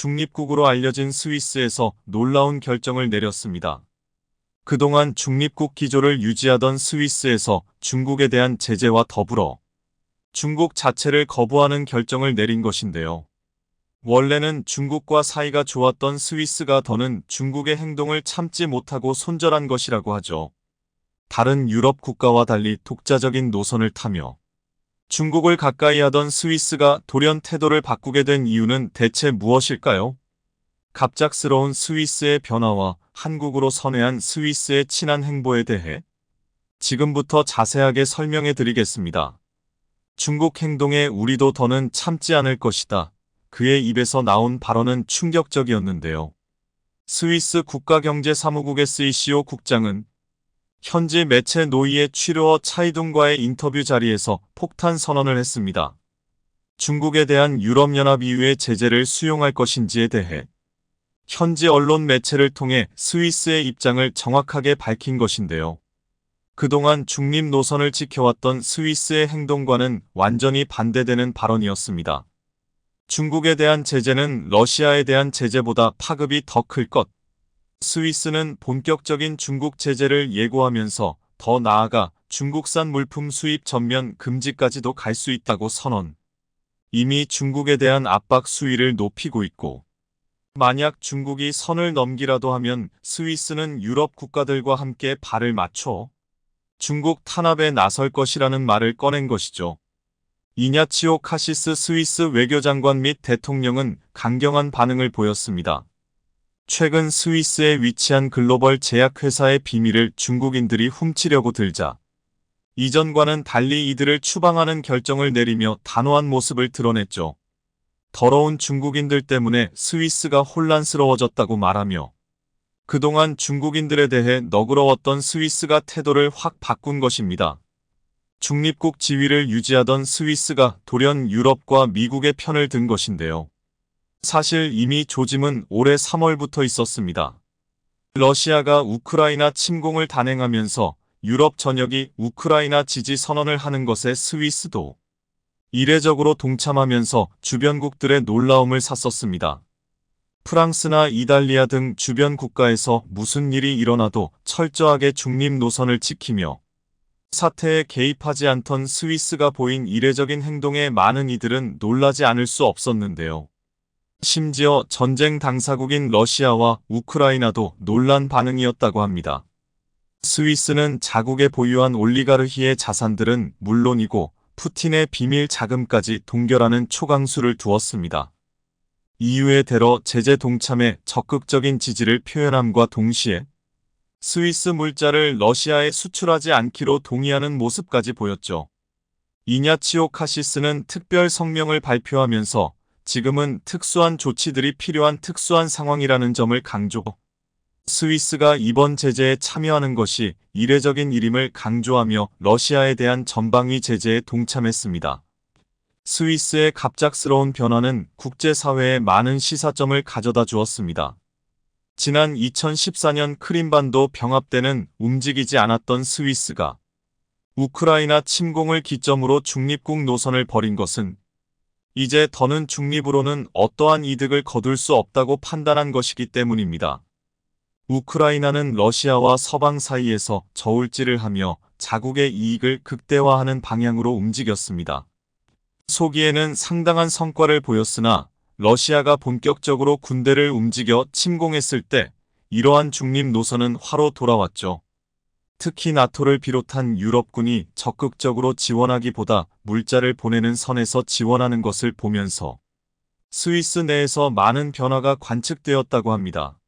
중립국으로 알려진 스위스에서 놀라운 결정을 내렸습니다. 그동안 중립국 기조를 유지하던 스위스에서 중국에 대한 제재와 더불어 중국 자체를 거부하는 결정을 내린 것인데요. 원래는 중국과 사이가 좋았던 스위스가 더는 중국의 행동을 참지 못하고 손절한 것이라고 하죠. 다른 유럽 국가와 달리 독자적인 노선을 타며 중국을 가까이 하던 스위스가 돌연 태도를 바꾸게 된 이유는 대체 무엇일까요? 갑작스러운 스위스의 변화와 한국으로 선회한 스위스의 친한 행보에 대해 지금부터 자세하게 설명해 드리겠습니다. 중국 행동에 우리도 더는 참지 않을 것이다. 그의 입에서 나온 발언은 충격적이었는데요. 스위스 국가경제사무국의 CCO e 국장은 현지 매체 노이의 취료어 차이둥과의 인터뷰 자리에서 폭탄 선언을 했습니다. 중국에 대한 유럽연합이후의 제재를 수용할 것인지에 대해 현지 언론 매체를 통해 스위스의 입장을 정확하게 밝힌 것인데요. 그동안 중립 노선을 지켜왔던 스위스의 행동과는 완전히 반대되는 발언이었습니다. 중국에 대한 제재는 러시아에 대한 제재보다 파급이 더 클 것, 스위스는 본격적인 중국 제재를 예고하면서 더 나아가 중국산 물품 수입 전면 금지까지도 갈 수 있다고 선언. 이미 중국에 대한 압박 수위를 높이고 있고 만약 중국이 선을 넘기라도 하면 스위스는 유럽 국가들과 함께 발을 맞춰 중국 탄압에 나설 것이라는 말을 꺼낸 것이죠. 이냐치오 카시스 스위스 외교장관 및 대통령은 강경한 반응을 보였습니다. 최근 스위스에 위치한 글로벌 제약회사의 비밀을 중국인들이 훔치려고 들자 이전과는 달리 이들을 추방하는 결정을 내리며 단호한 모습을 드러냈죠. 더러운 중국인들 때문에 스위스가 혼란스러워졌다고 말하며 그동안 중국인들에 대해 너그러웠던 스위스가 태도를 확 바꾼 것입니다. 중립국 지위를 유지하던 스위스가 돌연 유럽과 미국의 편을 든 것인데요. 사실 이미 조짐은 올해 3월부터 있었습니다. 러시아가 우크라이나 침공을 단행하면서 유럽 전역이 우크라이나 지지 선언을 하는 것에 스위스도 이례적으로 동참하면서 주변국들의 놀라움을 샀었습니다. 프랑스나 이달리아등 주변 국가에서 무슨 일이 일어나도 철저하게 중립 노선을 지키며 사태에 개입하지 않던 스위스가 보인 이례적인 행동에 많은 이들은 놀라지 않을 수 없었는데요. 심지어 전쟁 당사국인 러시아와 우크라이나도 논란 반응이었다고 합니다. 스위스는 자국에 보유한 올리가르히의 자산들은 물론이고 푸틴의 비밀 자금까지 동결하는 초강수를 두었습니다. 이 u 에대로 제재 동참에 적극적인 지지를 표현함과 동시에 스위스 물자를 러시아에 수출하지 않기로 동의하는 모습까지 보였죠. 이냐치오 카시스는 특별 성명을 발표하면서 지금은 특수한 조치들이 필요한 특수한 상황이라는 점을 강조. 스위스가 이번 제재에 참여하는 것이 이례적인 일임을 강조하며 러시아에 대한 전방위 제재에 동참했습니다. 스위스의 갑작스러운 변화는 국제사회에 많은 시사점을 가져다 주었습니다. 지난 2014년 크림반도 병합 때는 움직이지 않았던 스위스가 우크라이나 침공을 기점으로 중립국 노선을 벌인 것은 이제 더는 중립으로는 어떠한 이득을 거둘 수 없다고 판단한 것이기 때문입니다. 우크라이나는 러시아와 서방 사이에서 저울질을 하며 자국의 이익을 극대화하는 방향으로 움직였습니다. 소기에는 상당한 성과를 보였으나 러시아가 본격적으로 군대를 움직여 침공했을 때 이러한 중립 노선은 화로 돌아왔죠. 특히 나토를 비롯한 유럽군이 적극적으로 지원하기보다 물자를 보내는 선에서 지원하는 것을 보면서 스위스 내에서 많은 변화가 관측되었다고 합니다.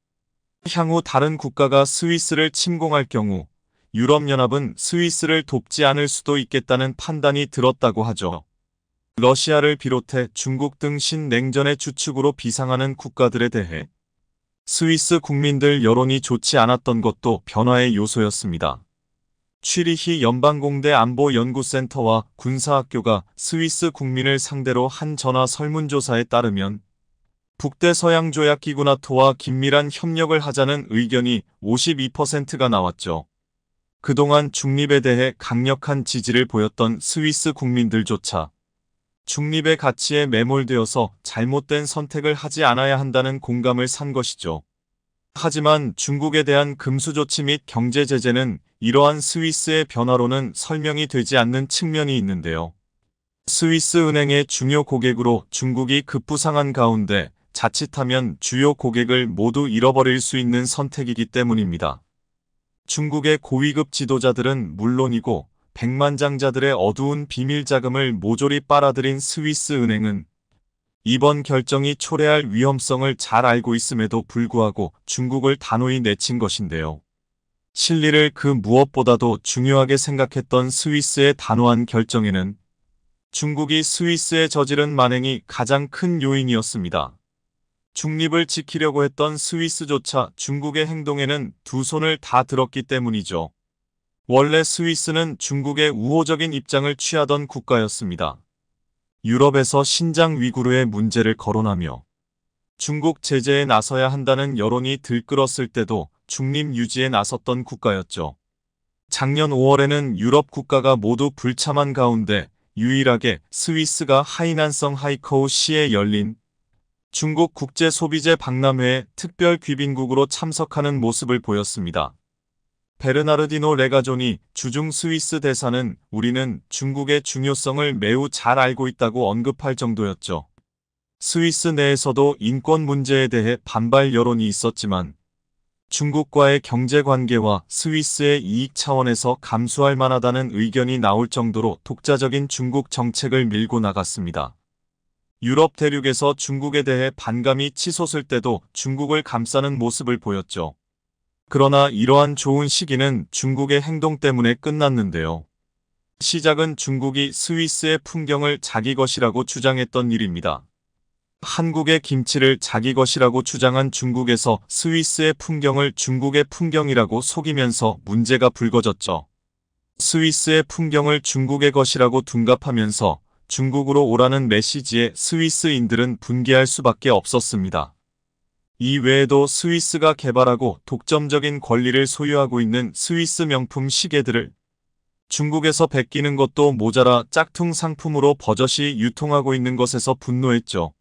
향후 다른 국가가 스위스를 침공할 경우 유럽연합은 스위스를 돕지 않을 수도 있겠다는 판단이 들었다고 하죠. 러시아를 비롯해 중국 등 신냉전의 주축으로 비상하는 국가들에 대해 스위스 국민들 여론이 좋지 않았던 것도 변화의 요소였습니다. 취리히 연방공대 안보연구센터와 군사학교가 스위스 국민을 상대로 한 전화 설문조사에 따르면 북대 서양조약기구 나토와 긴밀한 협력을 하자는 의견이 52%가 나왔죠. 그동안 중립에 대해 강력한 지지를 보였던 스위스 국민들조차 중립의 가치에 매몰되어서 잘못된 선택을 하지 않아야 한다는 공감을 산 것이죠. 하지만 중국에 대한 금수조치 및 경제제재는 이러한 스위스의 변화로는 설명이 되지 않는 측면이 있는데요. 스위스 은행의 중요 고객으로 중국이 급부상한 가운데 자칫하면 주요 고객을 모두 잃어버릴 수 있는 선택이기 때문입니다. 중국의 고위급 지도자들은 물론이고 백만장자들의 어두운 비밀 자금을 모조리 빨아들인 스위스 은행은 이번 결정이 초래할 위험성을 잘 알고 있음에도 불구하고 중국을 단호히 내친 것인데요. 실리를 그 무엇보다도 중요하게 생각했던 스위스의 단호한 결정에는 중국이 스위스에 저지른 만행이 가장 큰 요인이었습니다. 중립을 지키려고 했던 스위스조차 중국의 행동에는 두 손을 다 들었기 때문이죠. 원래 스위스는 중국의 우호적인 입장을 취하던 국가였습니다. 유럽에서 신장 위구르의 문제를 거론하며 중국 제재에 나서야 한다는 여론이 들끓었을 때도 중립 유지에 나섰던 국가였죠. 작년 5월에는 유럽 국가가 모두 불참한 가운데 유일하게 스위스가 하이난성 하이커우 시에 열린 중국 국제 소비재 박람회에 특별 귀빈국으로 참석하는 모습을 보였습니다. 베르나르디노 레가존이 주중 스위스 대사는 우리는 중국의 중요성을 매우 잘 알고 있다고 언급할 정도였죠. 스위스 내에서도 인권 문제에 대해 반발 여론이 있었지만 중국과의 경제관계와 스위스의 이익 차원에서 감수할 만하다는 의견이 나올 정도로 독자적인 중국 정책을 밀고 나갔습니다. 유럽 대륙에서 중국에 대해 반감이 치솟을 때도 중국을 감싸는 모습을 보였죠. 그러나 이러한 좋은 시기는 중국의 행동 때문에 끝났는데요. 시작은 중국이 스위스의 풍경을 자기 것이라고 주장했던 일입니다. 한국의 김치를 자기 것이라고 주장한 중국에서 스위스의 풍경을 중국의 풍경이라고 속이면서 문제가 불거졌죠. 스위스의 풍경을 중국의 것이라고 둔갑하면서 중국으로 오라는 메시지에 스위스인들은 분개할 수밖에 없었습니다. 이 외에도 스위스가 개발하고 독점적인 권리를 소유하고 있는 스위스 명품 시계들을 중국에서 베끼는 것도 모자라 짝퉁 상품으로 버젓이 유통하고 있는 것에서 분노했죠.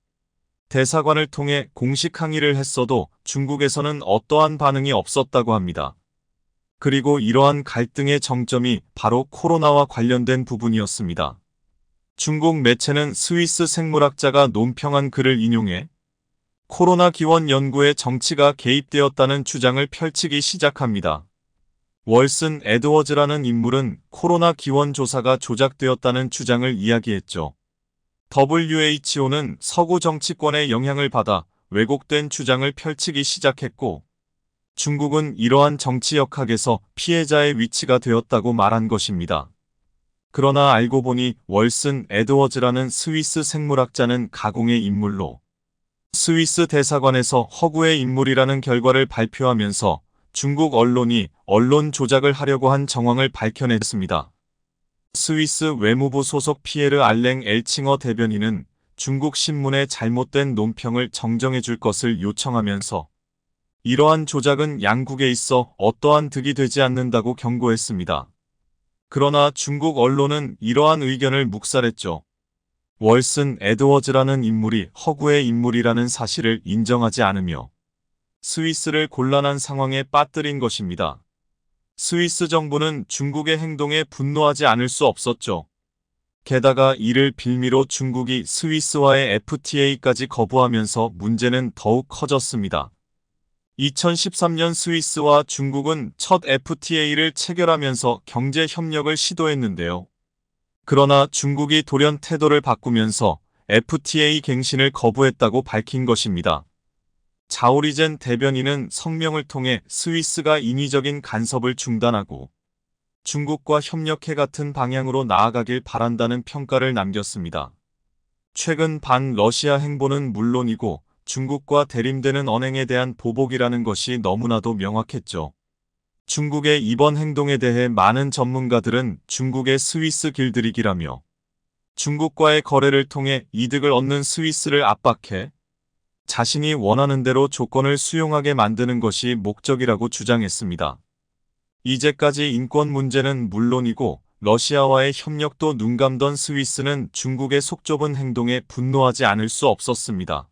대사관을 통해 공식 항의를 했어도 중국에서는 어떠한 반응이 없었다고 합니다. 그리고 이러한 갈등의 정점이 바로 코로나와 관련된 부분이었습니다. 중국 매체는 스위스 생물학자가 논평한 글을 인용해 코로나 기원 연구에 정치가 개입되었다는 주장을 펼치기 시작합니다. 월슨 에드워즈라는 인물은 코로나 기원 조사가 조작되었다는 주장을 이야기했죠. WHO는 서구 정치권의 영향을 받아 왜곡된 주장을 펼치기 시작했고 중국은 이러한 정치 역학에서 피해자의 위치가 되었다고 말한 것입니다. 그러나 알고 보니 월슨 에드워즈라는 스위스 생물학자는 가공의 인물로 스위스 대사관에서 허구의 인물이라는 결과를 발표하면서 중국 언론이 언론 조작을 하려고 한 정황을 밝혀냈습니다. 스위스 외무부 소속 피에르 알랭 엘칭어 대변인은 중국 신문의 잘못된 논평을 정정해 줄 것을 요청하면서 이러한 조작은 양국에 있어 어떠한 득이 되지 않는다고 경고했습니다. 그러나 중국 언론은 이러한 의견을 묵살했죠. 월슨 에드워즈라는 인물이 허구의 인물이라는 사실을 인정하지 않으며 스위스를 곤란한 상황에 빠뜨린 것입니다. 스위스 정부는 중국의 행동에 분노하지 않을 수 없었죠. 게다가 이를 빌미로 중국이 스위스와의 FTA까지 거부하면서 문제는 더욱 커졌습니다. 2013년 스위스와 중국은 첫 FTA를 체결하면서 경제 협력을 시도했는데요. 그러나 중국이 돌연 태도를 바꾸면서 FTA 갱신을 거부했다고 밝힌 것입니다. 자오리젠 대변인은 성명을 통해 스위스가 인위적인 간섭을 중단하고 중국과 협력해 같은 방향으로 나아가길 바란다는 평가를 남겼습니다. 최근 반 러시아 행보는 물론이고 중국과 대림되는 언행에 대한 보복이라는 것이 너무나도 명확했죠. 중국의 이번 행동에 대해 많은 전문가들은 중국의 스위스 길들이기라며 중국과의 거래를 통해 이득을 얻는 스위스를 압박해 자신이 원하는 대로 조건을 수용하게 만드는 것이 목적이라고 주장했습니다. 이제까지 인권 문제는 물론이고 러시아와의 협력도 눈감던 스위스는 중국의 속좁은 행동에 분노하지 않을 수 없었습니다.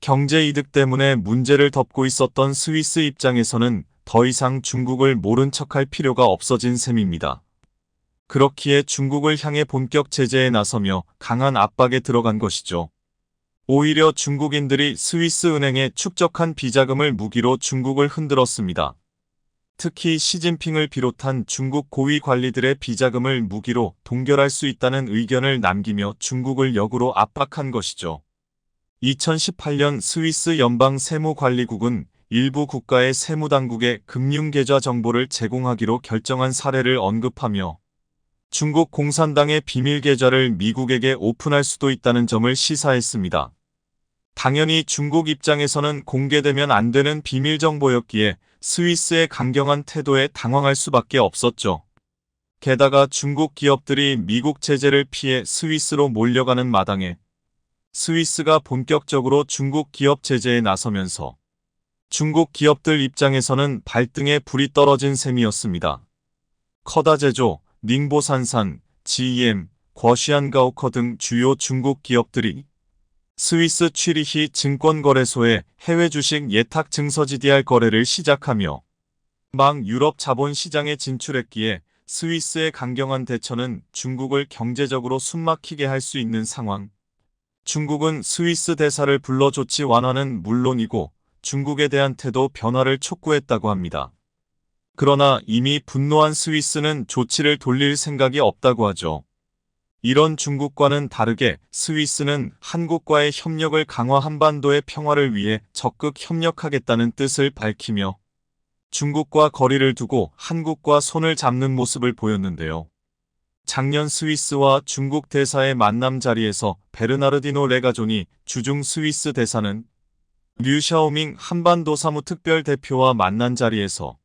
경제 이득 때문에 문제를 덮고 있었던 스위스 입장에서는 더 이상 중국을 모른 척할 필요가 없어진 셈입니다. 그렇기에 중국을 향해 본격 제재에 나서며 강한 압박에 들어간 것이죠. 오히려 중국인들이 스위스 은행에 축적한 비자금을 무기로 중국을 흔들었습니다. 특히 시진핑을 비롯한 중국 고위 관리들의 비자금을 무기로 동결할 수 있다는 의견을 남기며 중국을 역으로 압박한 것이죠. 2018년 스위스 연방 세무관리국은 일부 국가의 세무당국에 금융계좌 정보를 제공하기로 결정한 사례를 언급하며 중국 공산당의 비밀계좌를 미국에게 오픈할 수도 있다는 점을 시사했습니다. 당연히 중국 입장에서는 공개되면 안 되는 비밀 정보였기에 스위스의 강경한 태도에 당황할 수밖에 없었죠. 게다가 중국 기업들이 미국 제재를 피해 스위스로 몰려가는 마당에 스위스가 본격적으로 중국 기업 제재에 나서면서 중국 기업들 입장에서는 발등에 불이 떨어진 셈이었습니다. 커다제조, 닝보산산, GM, 거시안가오커 등 주요 중국 기업들이 스위스 취리히 증권거래소의 해외 주식 예탁 증서지 DR 거래를 시작하며 막 유럽 자본 시장에 진출했기에 스위스의 강경한 대처는 중국을 경제적으로 숨막히게 할 수 있는 상황. 중국은 스위스 대사를 불러 조치 완화는 물론이고 중국에 대한 태도 변화를 촉구했다고 합니다. 그러나 이미 분노한 스위스는 조치를 돌릴 생각이 없다고 하죠. 이런 중국과는 다르게 스위스는 한국과의 협력을 강화 한반도의 평화를 위해 적극 협력하겠다는 뜻을 밝히며 중국과 거리를 두고 한국과 손을 잡는 모습을 보였는데요. 작년 스위스와 중국 대사의 만남 자리에서 베르나르디노 레가존이 주중 스위스 대사는 류샤오밍 한반도 사무특별대표와 만난 자리에서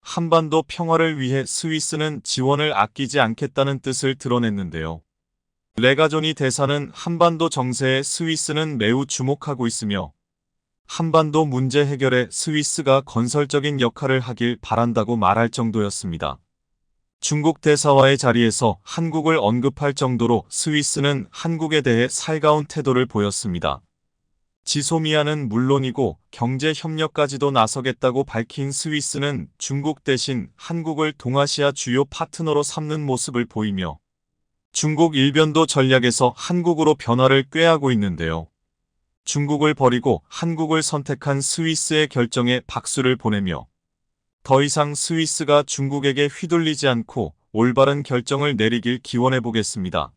한반도 평화를 위해 스위스는 지원을 아끼지 않겠다는 뜻을 드러냈는데요. 레가조니 대사는 한반도 정세에 스위스는 매우 주목하고 있으며 한반도 문제 해결에 스위스가 건설적인 역할을 하길 바란다고 말할 정도였습니다. 중국 대사와의 자리에서 한국을 언급할 정도로 스위스는 한국에 대해 살가운 태도를 보였습니다. 지소미아는 물론이고 경제협력까지도 나서겠다고 밝힌 스위스는 중국 대신 한국을 동아시아 주요 파트너로 삼는 모습을 보이며 중국 일변도 전략에서 한국으로 변화를 꾀하고 있는데요. 중국을 버리고 한국을 선택한 스위스의 결정에 박수를 보내며 더 이상 스위스가 중국에게 휘둘리지 않고 올바른 결정을 내리길 기원해보겠습니다.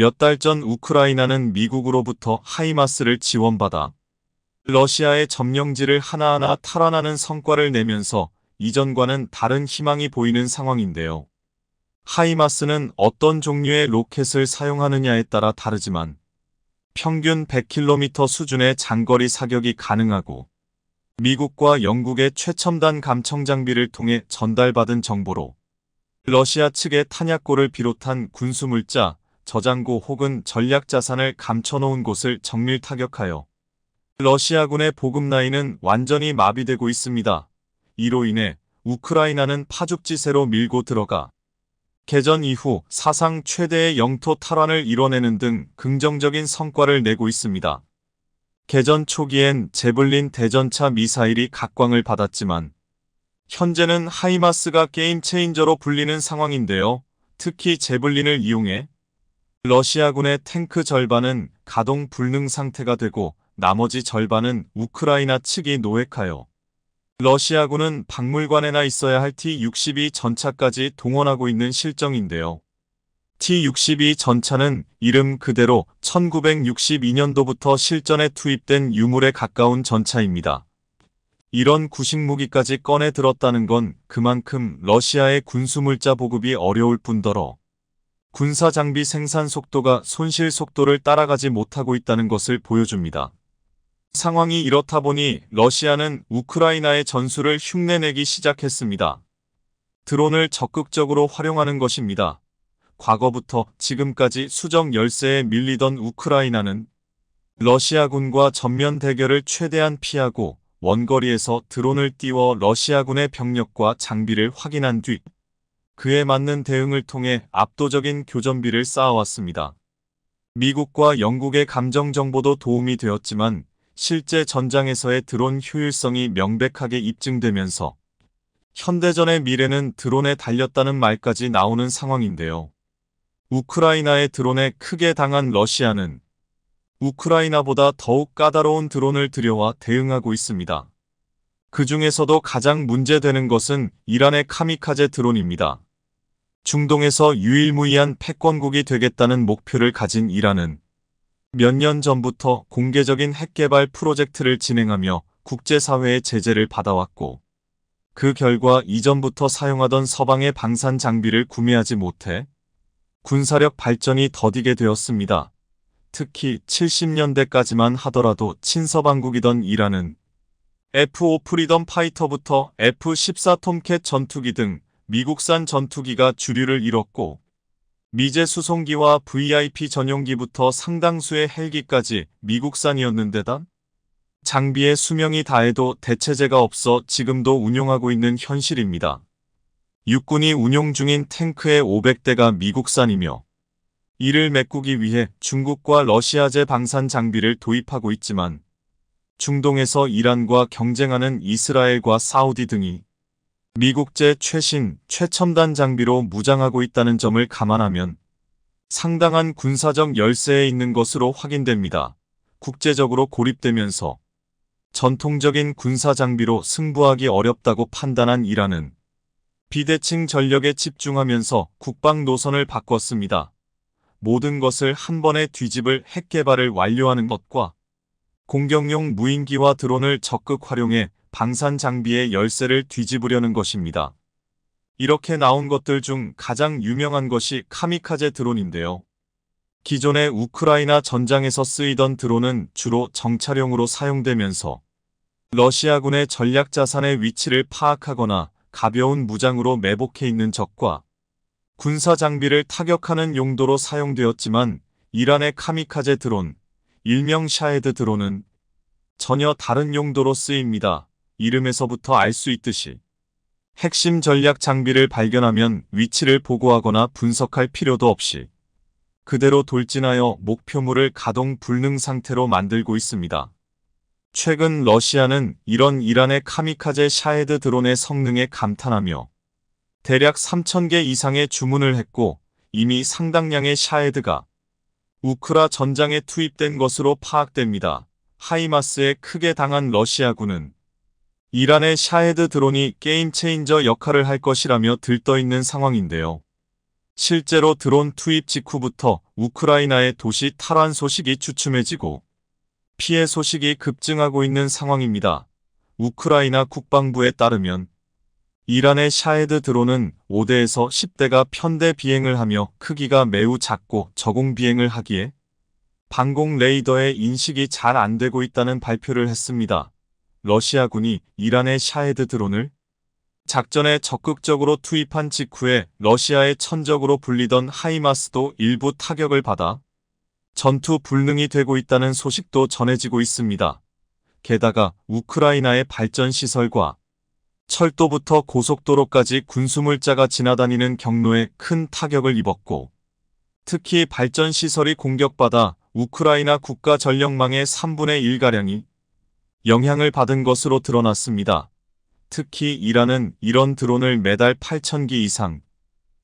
몇달전 우크라이나는 미국으로부터 하이마스를 지원받아 러시아의 점령지를 하나하나 탈환하는 성과를 내면서 이전과는 다른 희망이 보이는 상황인데요. 하이마스는 어떤 종류의 로켓을 사용하느냐에 따라 다르지만 평균 100km 수준의 장거리 사격이 가능하고 미국과 영국의 최첨단 감청 장비를 통해 전달받은 정보로 러시아 측의 탄약고를 비롯한 군수물자, 저장고 혹은 전략자산을 감춰놓은 곳을 정밀 타격하여 러시아군의 보급 라인은 완전히 마비되고 있습니다. 이로 인해 우크라이나는 파죽지세로 밀고 들어가 개전 이후 사상 최대의 영토 탈환을 이뤄내는 등 긍정적인 성과를 내고 있습니다. 개전 초기엔 제블린 대전차 미사일이 각광을 받았지만 현재는 하이마스가 게임 체인저로 불리는 상황인데요. 특히 제블린을 이용해 러시아군의 탱크 절반은 가동 불능 상태가 되고 나머지 절반은 우크라이나 측이 노획하여 러시아군은 박물관에나 있어야 할 T-62 전차까지 동원하고 있는 실정인데요. T-62 전차는 이름 그대로 1962년도부터 실전에 투입된 유물에 가까운 전차입니다. 이런 구식 무기까지 꺼내 들었다는 건 그만큼 러시아의 군수물자 보급이 어려울 뿐더러 군사 장비 생산 속도가 손실 속도를 따라가지 못하고 있다는 것을 보여줍니다. 상황이 이렇다 보니 러시아는 우크라이나의 전술을 흉내내기 시작했습니다. 드론을 적극적으로 활용하는 것입니다. 과거부터 지금까지 수정 열세에 밀리던 우크라이나는 러시아군과 전면 대결을 최대한 피하고 원거리에서 드론을 띄워 러시아군의 병력과 장비를 확인한 뒤 그에 맞는 대응을 통해 압도적인 교전비를 쌓아왔습니다. 미국과 영국의 감정 정보도 도움이 되었지만 실제 전장에서의 드론 효율성이 명백하게 입증되면서 현대전의 미래는 드론에 달렸다는 말까지 나오는 상황인데요. 우크라이나의 드론에 크게 당한 러시아는 우크라이나보다 더욱 까다로운 드론을 들여와 대응하고 있습니다. 그 중에서도 가장 문제되는 것은 이란의 카미카제 드론입니다. 중동에서 유일무이한 패권국이 되겠다는 목표를 가진 이란은 몇 년 전부터 공개적인 핵개발 프로젝트를 진행하며 국제사회의 제재를 받아왔고 그 결과 이전부터 사용하던 서방의 방산 장비를 구매하지 못해 군사력 발전이 더디게 되었습니다. 특히 70년대까지만 하더라도 친서방국이던 이란은 F-5 프리덤 파이터부터 F-14 톰캣 전투기 등 미국산 전투기가 주류를 잃었고 미제 수송기와 VIP 전용기부터 상당수의 헬기까지 미국산이었는데다 장비의 수명이 다해도 대체제가 없어 지금도 운용하고 있는 현실입니다. 육군이 운용 중인 탱크의 500대가 미국산이며 이를 메꾸기 위해 중국과 러시아제 방산 장비를 도입하고 있지만 중동에서 이란과 경쟁하는 이스라엘과 사우디 등이 미국제 최신, 최첨단 장비로 무장하고 있다는 점을 감안하면 상당한 군사적 열세에 있는 것으로 확인됩니다. 국제적으로 고립되면서 전통적인 군사 장비로 승부하기 어렵다고 판단한 이란은 비대칭 전력에 집중하면서 국방 노선을 바꿨습니다. 모든 것을 한 번에 뒤집을 핵 개발을 완료하는 것과 공격용 무인기와 드론을 적극 활용해 방산 장비의 열쇠를 뒤집으려는 것입니다. 이렇게 나온 것들 중 가장 유명한 것이 카미카제 드론인데요. 기존의 우크라이나 전장에서 쓰이던 드론은 주로 정찰용으로 사용되면서 러시아군의 전략 자산의 위치를 파악하거나 가벼운 무장으로 매복해 있는 적과 군사 장비를 타격하는 용도로 사용되었지만 이란의 카미카제 드론, 일명 샤헤드 드론은 전혀 다른 용도로 쓰입니다. 이름에서부터 알 수 있듯이 핵심 전략 장비를 발견하면 위치를 보고하거나 분석할 필요도 없이 그대로 돌진하여 목표물을 가동 불능 상태로 만들고 있습니다. 최근 러시아는 이런 이란의 카미카제 샤헤드 드론의 성능에 감탄하며 대략 3,000개 이상의 주문을 했고 이미 상당량의 샤헤드가 우크라 전장에 투입된 것으로 파악됩니다. 하이마스에 크게 당한 러시아군은 이란의 샤헤드 드론이 게임 체인저 역할을 할 것이라며 들떠있는 상황인데요. 실제로 드론 투입 직후부터 우크라이나의 도시 탈환 소식이 주춤해지고 피해 소식이 급증하고 있는 상황입니다. 우크라이나 국방부에 따르면 이란의 샤헤드 드론은 5대에서 10대가 편대 비행을 하며 크기가 매우 작고 저공 비행을 하기에 방공 레이더의 인식이 잘 안되고 있다는 발표를 했습니다. 러시아군이 이란의 샤헤드 드론을 작전에 적극적으로 투입한 직후에 러시아의 천적으로 불리던 하이마스도 일부 타격을 받아 전투 불능이 되고 있다는 소식도 전해지고 있습니다. 게다가 우크라이나의 발전시설과 철도부터 고속도로까지 군수물자가 지나다니는 경로에 큰 타격을 입었고 특히 발전시설이 공격받아 우크라이나 국가 전력망의 3분의 1가량이 영향을 받은 것으로 드러났습니다. 특히 이란은 이런 드론을 매달 8,000기 이상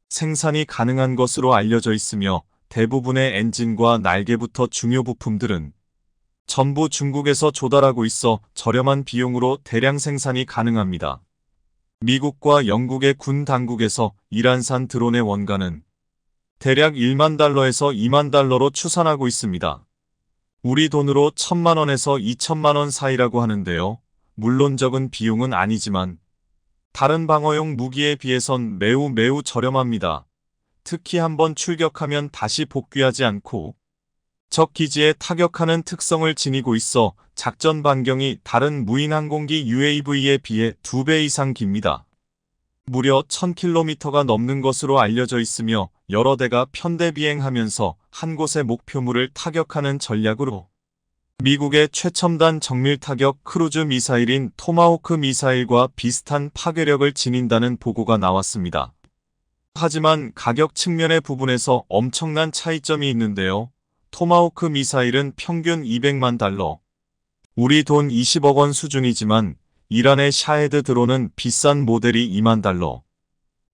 생산이 가능한 것으로 알려져 있으며 대부분의 엔진과 날개부터 중요 부품들은 전부 중국에서 조달하고 있어 저렴한 비용으로 대량 생산이 가능합니다. 미국과 영국의 군 당국에서 이란산 드론의 원가는 대략 1만 달러에서 2만 달러로 추산하고 있습니다. 우리 돈으로 천만원에서 이천만원 사이라고 하는데요. 물론 적은 비용은 아니지만 다른 방어용 무기에 비해선 매우 매우 저렴합니다. 특히 한번 출격하면 다시 복귀하지 않고 적 기지에 타격하는 특성을 지니고 있어 작전 반경이 다른 무인 항공기 UAV에 비해 2배 이상 깁니다. 무려 1000km가 넘는 것으로 알려져 있으며 여러 대가 편대 비행하면서 한 곳의 목표물을 타격하는 전략으로 미국의 최첨단 정밀 타격 크루즈 미사일인 토마호크 미사일과 비슷한 파괴력을 지닌다는 보고가 나왔습니다. 하지만 가격 측면의 부분에서 엄청난 차이점이 있는데요. 토마호크 미사일은 평균 200만 달러, 우리 돈 20억 원 수준이지만 이란의 샤헤드 드론은 비싼 모델이 2만 달러,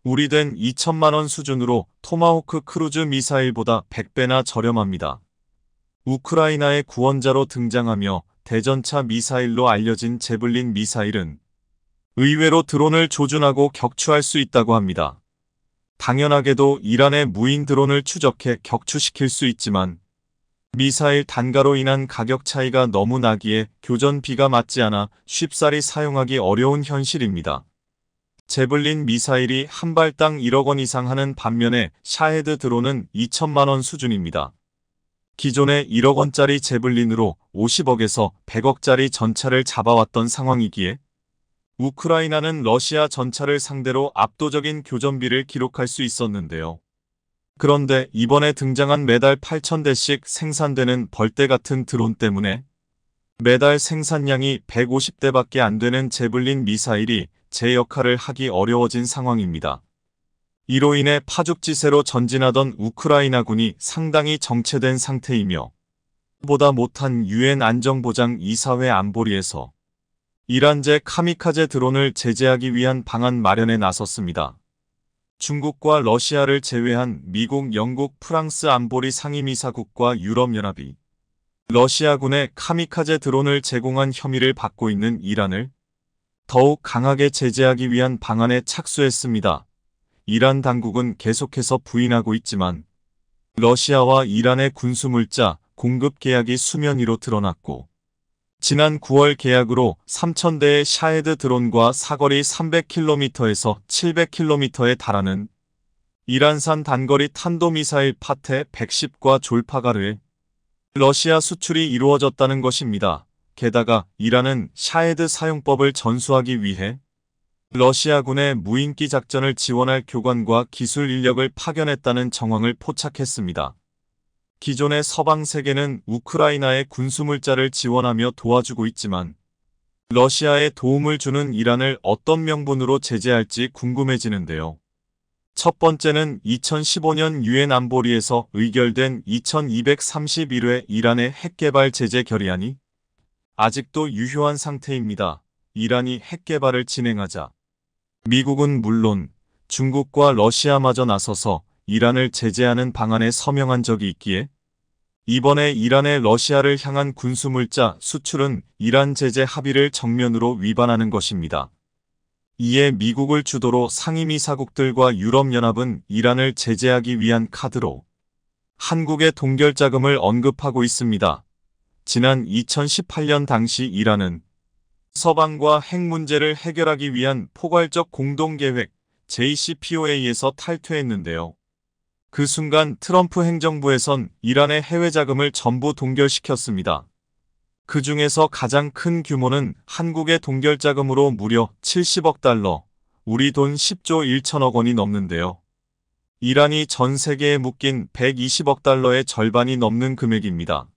우리된 2천만원 수준으로 토마호크 크루즈 미사일보다 100배나 저렴합니다. 우크라이나의 구원자로 등장하며 대전차 미사일로 알려진 제블린 미사일은 의외로 드론을 조준하고 격추할 수 있다고 합니다. 당연하게도 이란의 무인 드론을 추적해 격추시킬 수 있지만 미사일 단가로 인한 가격 차이가 너무 나기에 교전비가 맞지 않아 쉽사리 사용하기 어려운 현실입니다. 제블린 미사일이 한 발당 1억 원 이상 하는 반면에 샤헤드 드론은 2천만 원 수준입니다. 기존의 1억 원짜리 제블린으로 50억에서 100억짜리 전차를 잡아왔던 상황이기에 우크라이나는 러시아 전차를 상대로 압도적인 교전비를 기록할 수 있었는데요. 그런데 이번에 등장한 매달 8천대씩 생산되는 벌떼 같은 드론 때문에 매달 생산량이 150대밖에 안 되는 제블린 미사일이 제 역할을 하기 어려워진 상황입니다. 이로 인해 파죽지세로 전진하던 우크라이나군이 상당히 정체된 상태이며 보다 못한 유엔 안정보장 이사회 안보리에서 이란제 카미카제 드론을 제재하기 위한 방안 마련에 나섰습니다. 중국과 러시아를 제외한 미국, 영국, 프랑스 안보리 상임이사국과 유럽연합이 러시아군의 카미카제 드론을 제공한 혐의를 받고 있는 이란을 더욱 강하게 제재하기 위한 방안에 착수했습니다. 이란 당국은 계속해서 부인하고 있지만 러시아와 이란의 군수물자 공급 계약이 수면 위로 드러났고 지난 9월 계약으로 3천대의 샤헤드 드론과 사거리 300km에서 700km에 달하는 이란산 단거리 탄도미사일 파테 110과 졸파가를 러시아 수출이 이루어졌다는 것입니다. 게다가 이란은 샤헤드 사용법을 전수하기 위해 러시아군의 무인기 작전을 지원할 교관과 기술 인력을 파견했다는 정황을 포착했습니다. 기존의 서방 세계는 우크라이나의 군수물자를 지원하며 도와주고 있지만 러시아에 도움을 주는 이란을 어떤 명분으로 제재할지 궁금해지는데요. 첫 번째는 2015년 유엔 안보리에서 의결된 2231회 이란의 핵개발 제재 결의안이 아직도 유효한 상태입니다. 이란이 핵 개발을 진행하자 미국은 물론 중국과 러시아마저 나서서 이란을 제재하는 방안에 서명한 적이 있기에 이번에 이란의 러시아를 향한 군수물자 수출은 이란 제재 합의를 정면으로 위반하는 것입니다. 이에 미국을 주도로 상임이사국들과 유럽연합은 이란을 제재하기 위한 카드로 한국의 동결자금을 언급하고 있습니다. 지난 2018년 당시 이란은 서방과 핵 문제를 해결하기 위한 포괄적 공동계획 JCPOA에서 탈퇴했는데요. 그 순간 트럼프 행정부에선 이란의 해외 자금을 전부 동결시켰습니다. 그 중에서 가장 큰 규모는 한국의 동결 자금으로 무려 70억 달러, 우리 돈 10조 1천억 원이 넘는데요. 이란이 전 세계에 묶인 120억 달러의 절반이 넘는 금액입니다.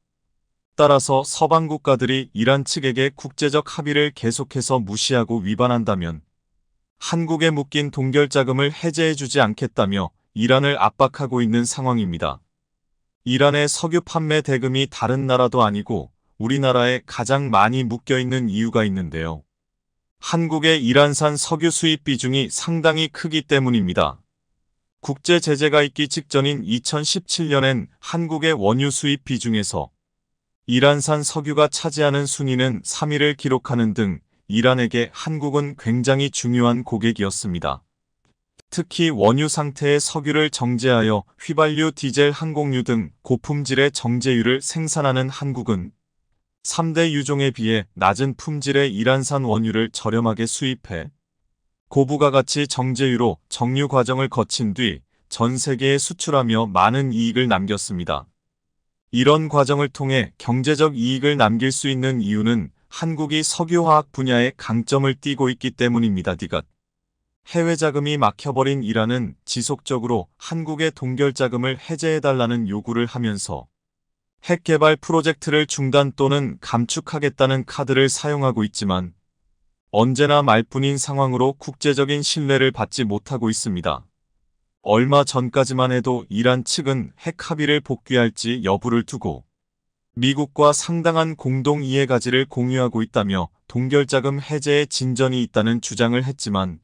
따라서 서방 국가들이 이란 측에게 국제적 합의를 계속해서 무시하고 위반한다면 한국에 묶인 동결 자금을 해제해주지 않겠다며 이란을 압박하고 있는 상황입니다. 이란의 석유 판매 대금이 다른 나라도 아니고 우리나라에 가장 많이 묶여있는 이유가 있는데요. 한국의 이란산 석유 수입 비중이 상당히 크기 때문입니다. 국제 제재가 있기 직전인 2017년엔 한국의 원유 수입 비중에서 이란산 석유가 차지하는 순위는 3위를 기록하는 등 이란에게 한국은 굉장히 중요한 고객이었습니다. 특히 원유 상태의 석유를 정제하여 휘발유, 디젤, 항공유 등 고품질의 정제유를 생산하는 한국은 3대 유종에 비해 낮은 품질의 이란산 원유를 저렴하게 수입해 고부가 가치 정제유로 정류 과정을 거친 뒤 전 세계에 수출하며 많은 이익을 남겼습니다. 이런 과정을 통해 경제적 이익을 남길 수 있는 이유는 한국이 석유화학 분야에 강점을 띠고 있기 때문입니다. 디귿. 해외 자금이 막혀버린 이란은 지속적으로 한국의 동결 자금을 해제해달라는 요구를 하면서 핵 개발 프로젝트를 중단 또는 감축하겠다는 카드를 사용하고 있지만 언제나 말뿐인 상황으로 국제적인 신뢰를 받지 못하고 있습니다. 얼마 전까지만 해도 이란 측은 핵 합의를 복귀할지 여부를 두고 미국과 상당한 공동 이해가지를 공유하고 있다며 동결자금 해제에 진전이 있다는 주장을 했지만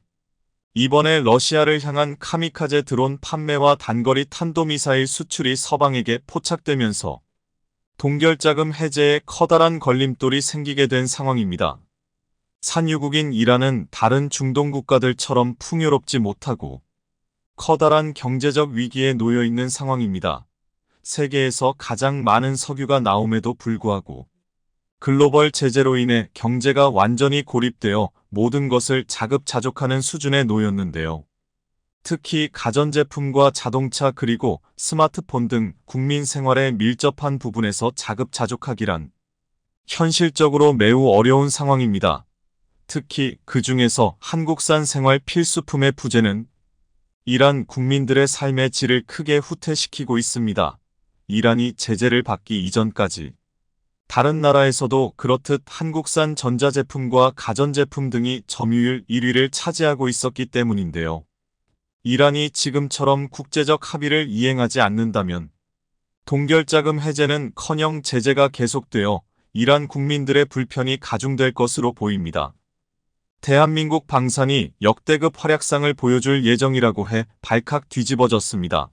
이번에 러시아를 향한 카미카제 드론 판매와 단거리 탄도미사일 수출이 서방에게 포착되면서 동결자금 해제에 커다란 걸림돌이 생기게 된 상황입니다. 산유국인 이란은 다른 중동 국가들처럼 풍요롭지 못하고 커다란 경제적 위기에 놓여 있는 상황입니다. 세계에서 가장 많은 석유가 나옴에도 불구하고 글로벌 제재로 인해 경제가 완전히 고립되어 모든 것을 자급자족하는 수준에 놓였는데요. 특히 가전제품과 자동차 그리고 스마트폰 등 국민 생활에 밀접한 부분에서 자급자족하기란 현실적으로 매우 어려운 상황입니다. 특히 그 중에서 한국산 생활 필수품의 부재는 이란 국민들의 삶의 질을 크게 후퇴시키고 있습니다. 이란이 제재를 받기 이전까지 다른 나라에서도 그렇듯 한국산 전자제품과 가전제품 등이 점유율 1위를 차지하고 있었기 때문인데요. 이란이 지금처럼 국제적 합의를 이행하지 않는다면 동결자금 해제는 커녕 제재가 계속되어 이란 국민들의 불편이 가중될 것으로 보입니다. 대한민국 방산이 역대급 활약상을 보여줄 예정이라고 해 발칵 뒤집어졌습니다.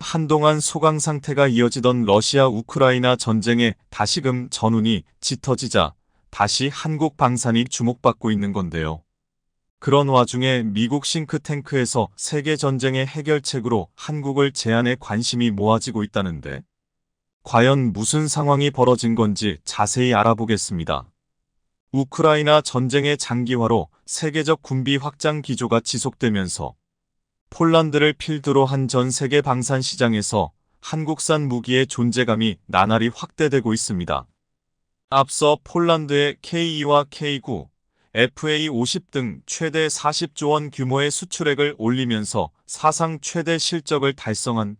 한동안 소강 상태가 이어지던 러시아 우크라이나 전쟁에 다시금 전운이 짙어지자 다시 한국 방산이 주목받고 있는 건데요. 그런 와중에 미국 싱크탱크에서 세계 전쟁의 해결책으로 한국을 제안해 관심이 모아지고 있다는데 과연 무슨 상황이 벌어진 건지 자세히 알아보겠습니다. 우크라이나 전쟁의 장기화로 세계적 군비 확장 기조가 지속되면서 폴란드를 필두로 한 전 세계 방산 시장에서 한국산 무기의 존재감이 나날이 확대되고 있습니다. 앞서 폴란드의 K2와 K9, FA50 등 최대 40조 원 규모의 수출액을 올리면서 사상 최대 실적을 달성한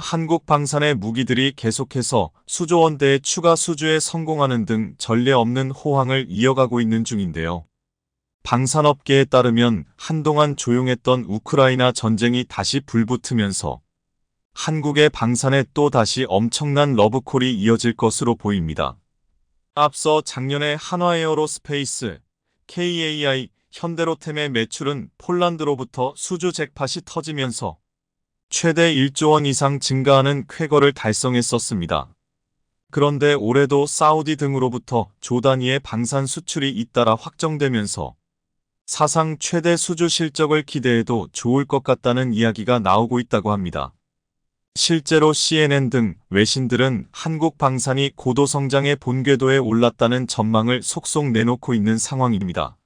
한국 방산의 무기들이 계속해서 수조 원대의 추가 수주에 성공하는 등 전례 없는 호황을 이어가고 있는 중인데요. 방산업계에 따르면 한동안 조용했던 우크라이나 전쟁이 다시 불붙으면서 한국의 방산에 또다시 엄청난 러브콜이 이어질 것으로 보입니다. 앞서 작년에 한화에어로스페이스, KAI, 현대로템의 매출은 폴란드로부터 수주 잭팟이 터지면서 최대 1조 원 이상 증가하는 쾌거를 달성했었습니다. 그런데 올해도 사우디 등으로부터 조단위의 방산 수출이 잇따라 확정되면서 사상 최대 수주 실적을 기대해도 좋을 것 같다는 이야기가 나오고 있다고 합니다. 실제로 CNN 등 외신들은 한국 방산이 고도 성장의 본궤도에 올랐다는 전망을 속속 내놓고 있는 상황입니다.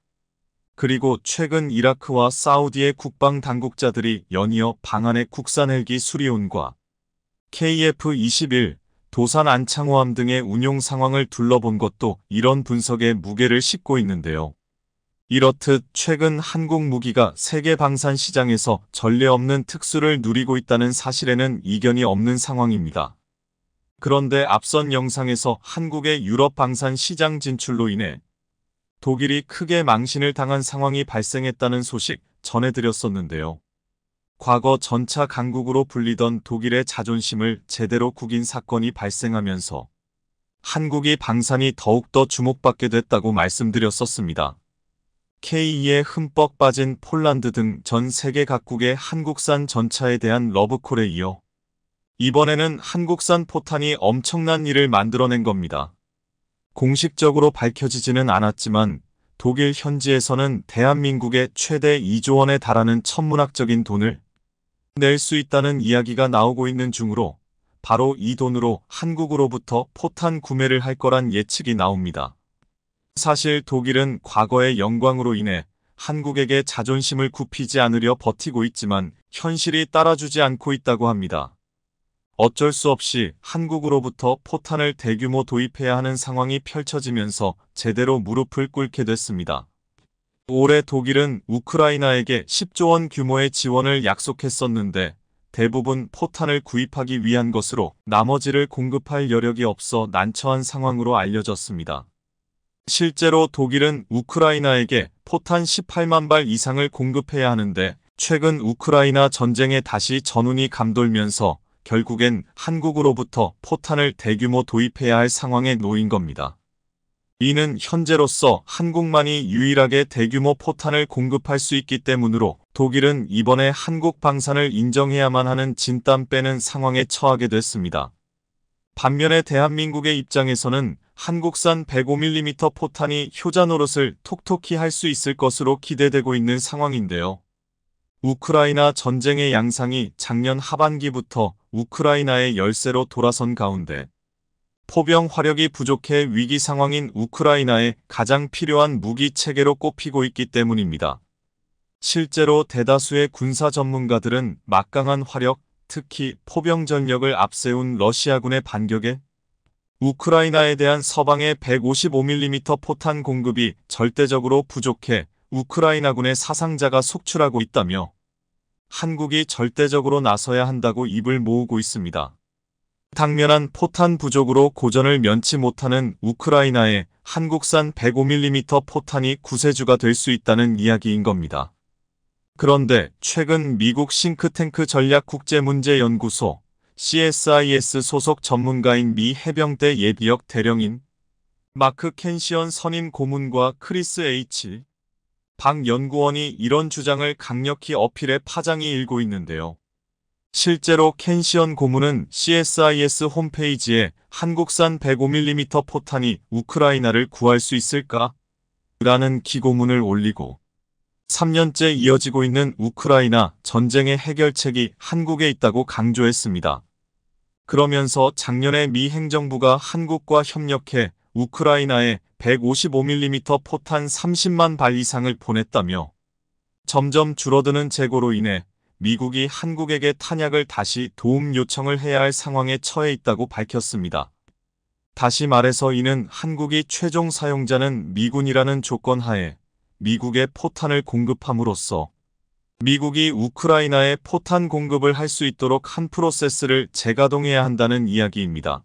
그리고 최근 이라크와 사우디의 국방 당국자들이 연이어 방안의 국산 헬기 수리온과 KF-21, 도산 안창호함 등의 운용 상황을 둘러본 것도 이런 분석에 무게를 싣고 있는데요. 이렇듯 최근 한국 무기가 세계 방산 시장에서 전례 없는 특수를 누리고 있다는 사실에는 이견이 없는 상황입니다. 그런데 앞선 영상에서 한국의 유럽 방산 시장 진출로 인해 독일이 크게 망신을 당한 상황이 발생했다는 소식 전해드렸었는데요. 과거 전차 강국으로 불리던 독일의 자존심을 제대로 구긴 사건이 발생하면서 한국이 방산이 더욱더 주목받게 됐다고 말씀드렸었습니다. K2에 흠뻑 빠진 폴란드 등 전 세계 각국의 한국산 전차에 대한 러브콜에 이어 이번에는 한국산 포탄이 엄청난 일을 만들어낸 겁니다. 공식적으로 밝혀지지는 않았지만 독일 현지에서는 대한민국의 최대 2조 원에 달하는 천문학적인 돈을 낼 수 있다는 이야기가 나오고 있는 중으로 바로 이 돈으로 한국으로부터 포탄 구매를 할 거란 예측이 나옵니다. 사실 독일은 과거의 영광으로 인해 한국에게 자존심을 굽히지 않으려 버티고 있지만 현실이 따라주지 않고 있다고 합니다. 어쩔 수 없이 한국으로부터 포탄을 대규모 도입해야 하는 상황이 펼쳐지면서 제대로 무릎을 꿇게 됐습니다. 올해 독일은 우크라이나에게 10조 원 규모의 지원을 약속했었는데 대부분 포탄을 구입하기 위한 것으로 나머지를 공급할 여력이 없어 난처한 상황으로 알려졌습니다. 실제로 독일은 우크라이나에게 포탄 18만 발 이상을 공급해야 하는데 최근 우크라이나 전쟁에 다시 전운이 감돌면서 결국엔 한국으로부터 포탄을 대규모 도입해야 할 상황에 놓인 겁니다. 이는 현재로서 한국만이 유일하게 대규모 포탄을 공급할 수 있기 때문으로 독일은 이번에 한국 방산을 인정해야만 하는 진땀 빼는 상황에 처하게 됐습니다. 반면에 대한민국의 입장에서는 한국산 105mm 포탄이 효자 노릇을 톡톡히 할 수 있을 것으로 기대되고 있는 상황인데요. 우크라이나 전쟁의 양상이 작년 하반기부터 우크라이나의 열쇠로 돌아선 가운데 포병 화력이 부족해 위기 상황인 우크라이나에 가장 필요한 무기 체계로 꼽히고 있기 때문입니다. 실제로 대다수의 군사 전문가들은 막강한 화력, 특히 포병 전력을 앞세운 러시아군의 반격에 우크라이나에 대한 서방의 155mm 포탄 공급이 절대적으로 부족해 우크라이나군의 사상자가 속출하고 있다며 한국이 절대적으로 나서야 한다고 입을 모으고 있습니다. 당면한 포탄 부족으로 고전을 면치 못하는 우크라이나에 한국산 105mm 포탄이 구세주가 될 수 있다는 이야기인 겁니다. 그런데 최근 미국 싱크탱크 전략국제문제연구소 CSIS 소속 전문가인 미 해병대 예비역 대령인 마크 켄시언 선임 고문과 크리스 H. 박 연구원이 이런 주장을 강력히 어필해 파장이 일고 있는데요. 실제로 켄시언 고문은 CSIS 홈페이지에 한국산 105mm 포탄이 우크라이나를 구할 수 있을까? 라는 기고문을 올리고 3년째 이어지고 있는 우크라이나 전쟁의 해결책이 한국에 있다고 강조했습니다. 그러면서 작년에 미 행정부가 한국과 협력해 우크라이나에 155mm 포탄 30만 발 이상을 보냈다며 점점 줄어드는 재고로 인해 미국이 한국에게 탄약을 다시 도움 요청을 해야 할 상황에 처해 있다고 밝혔습니다. 다시 말해서 이는 한국이 최종 사용자는 미군이라는 조건 하에 미국에 포탄을 공급함으로써 미국이 우크라이나에 포탄 공급을 할 수 있도록 한 프로세스를 재가동해야 한다는 이야기입니다.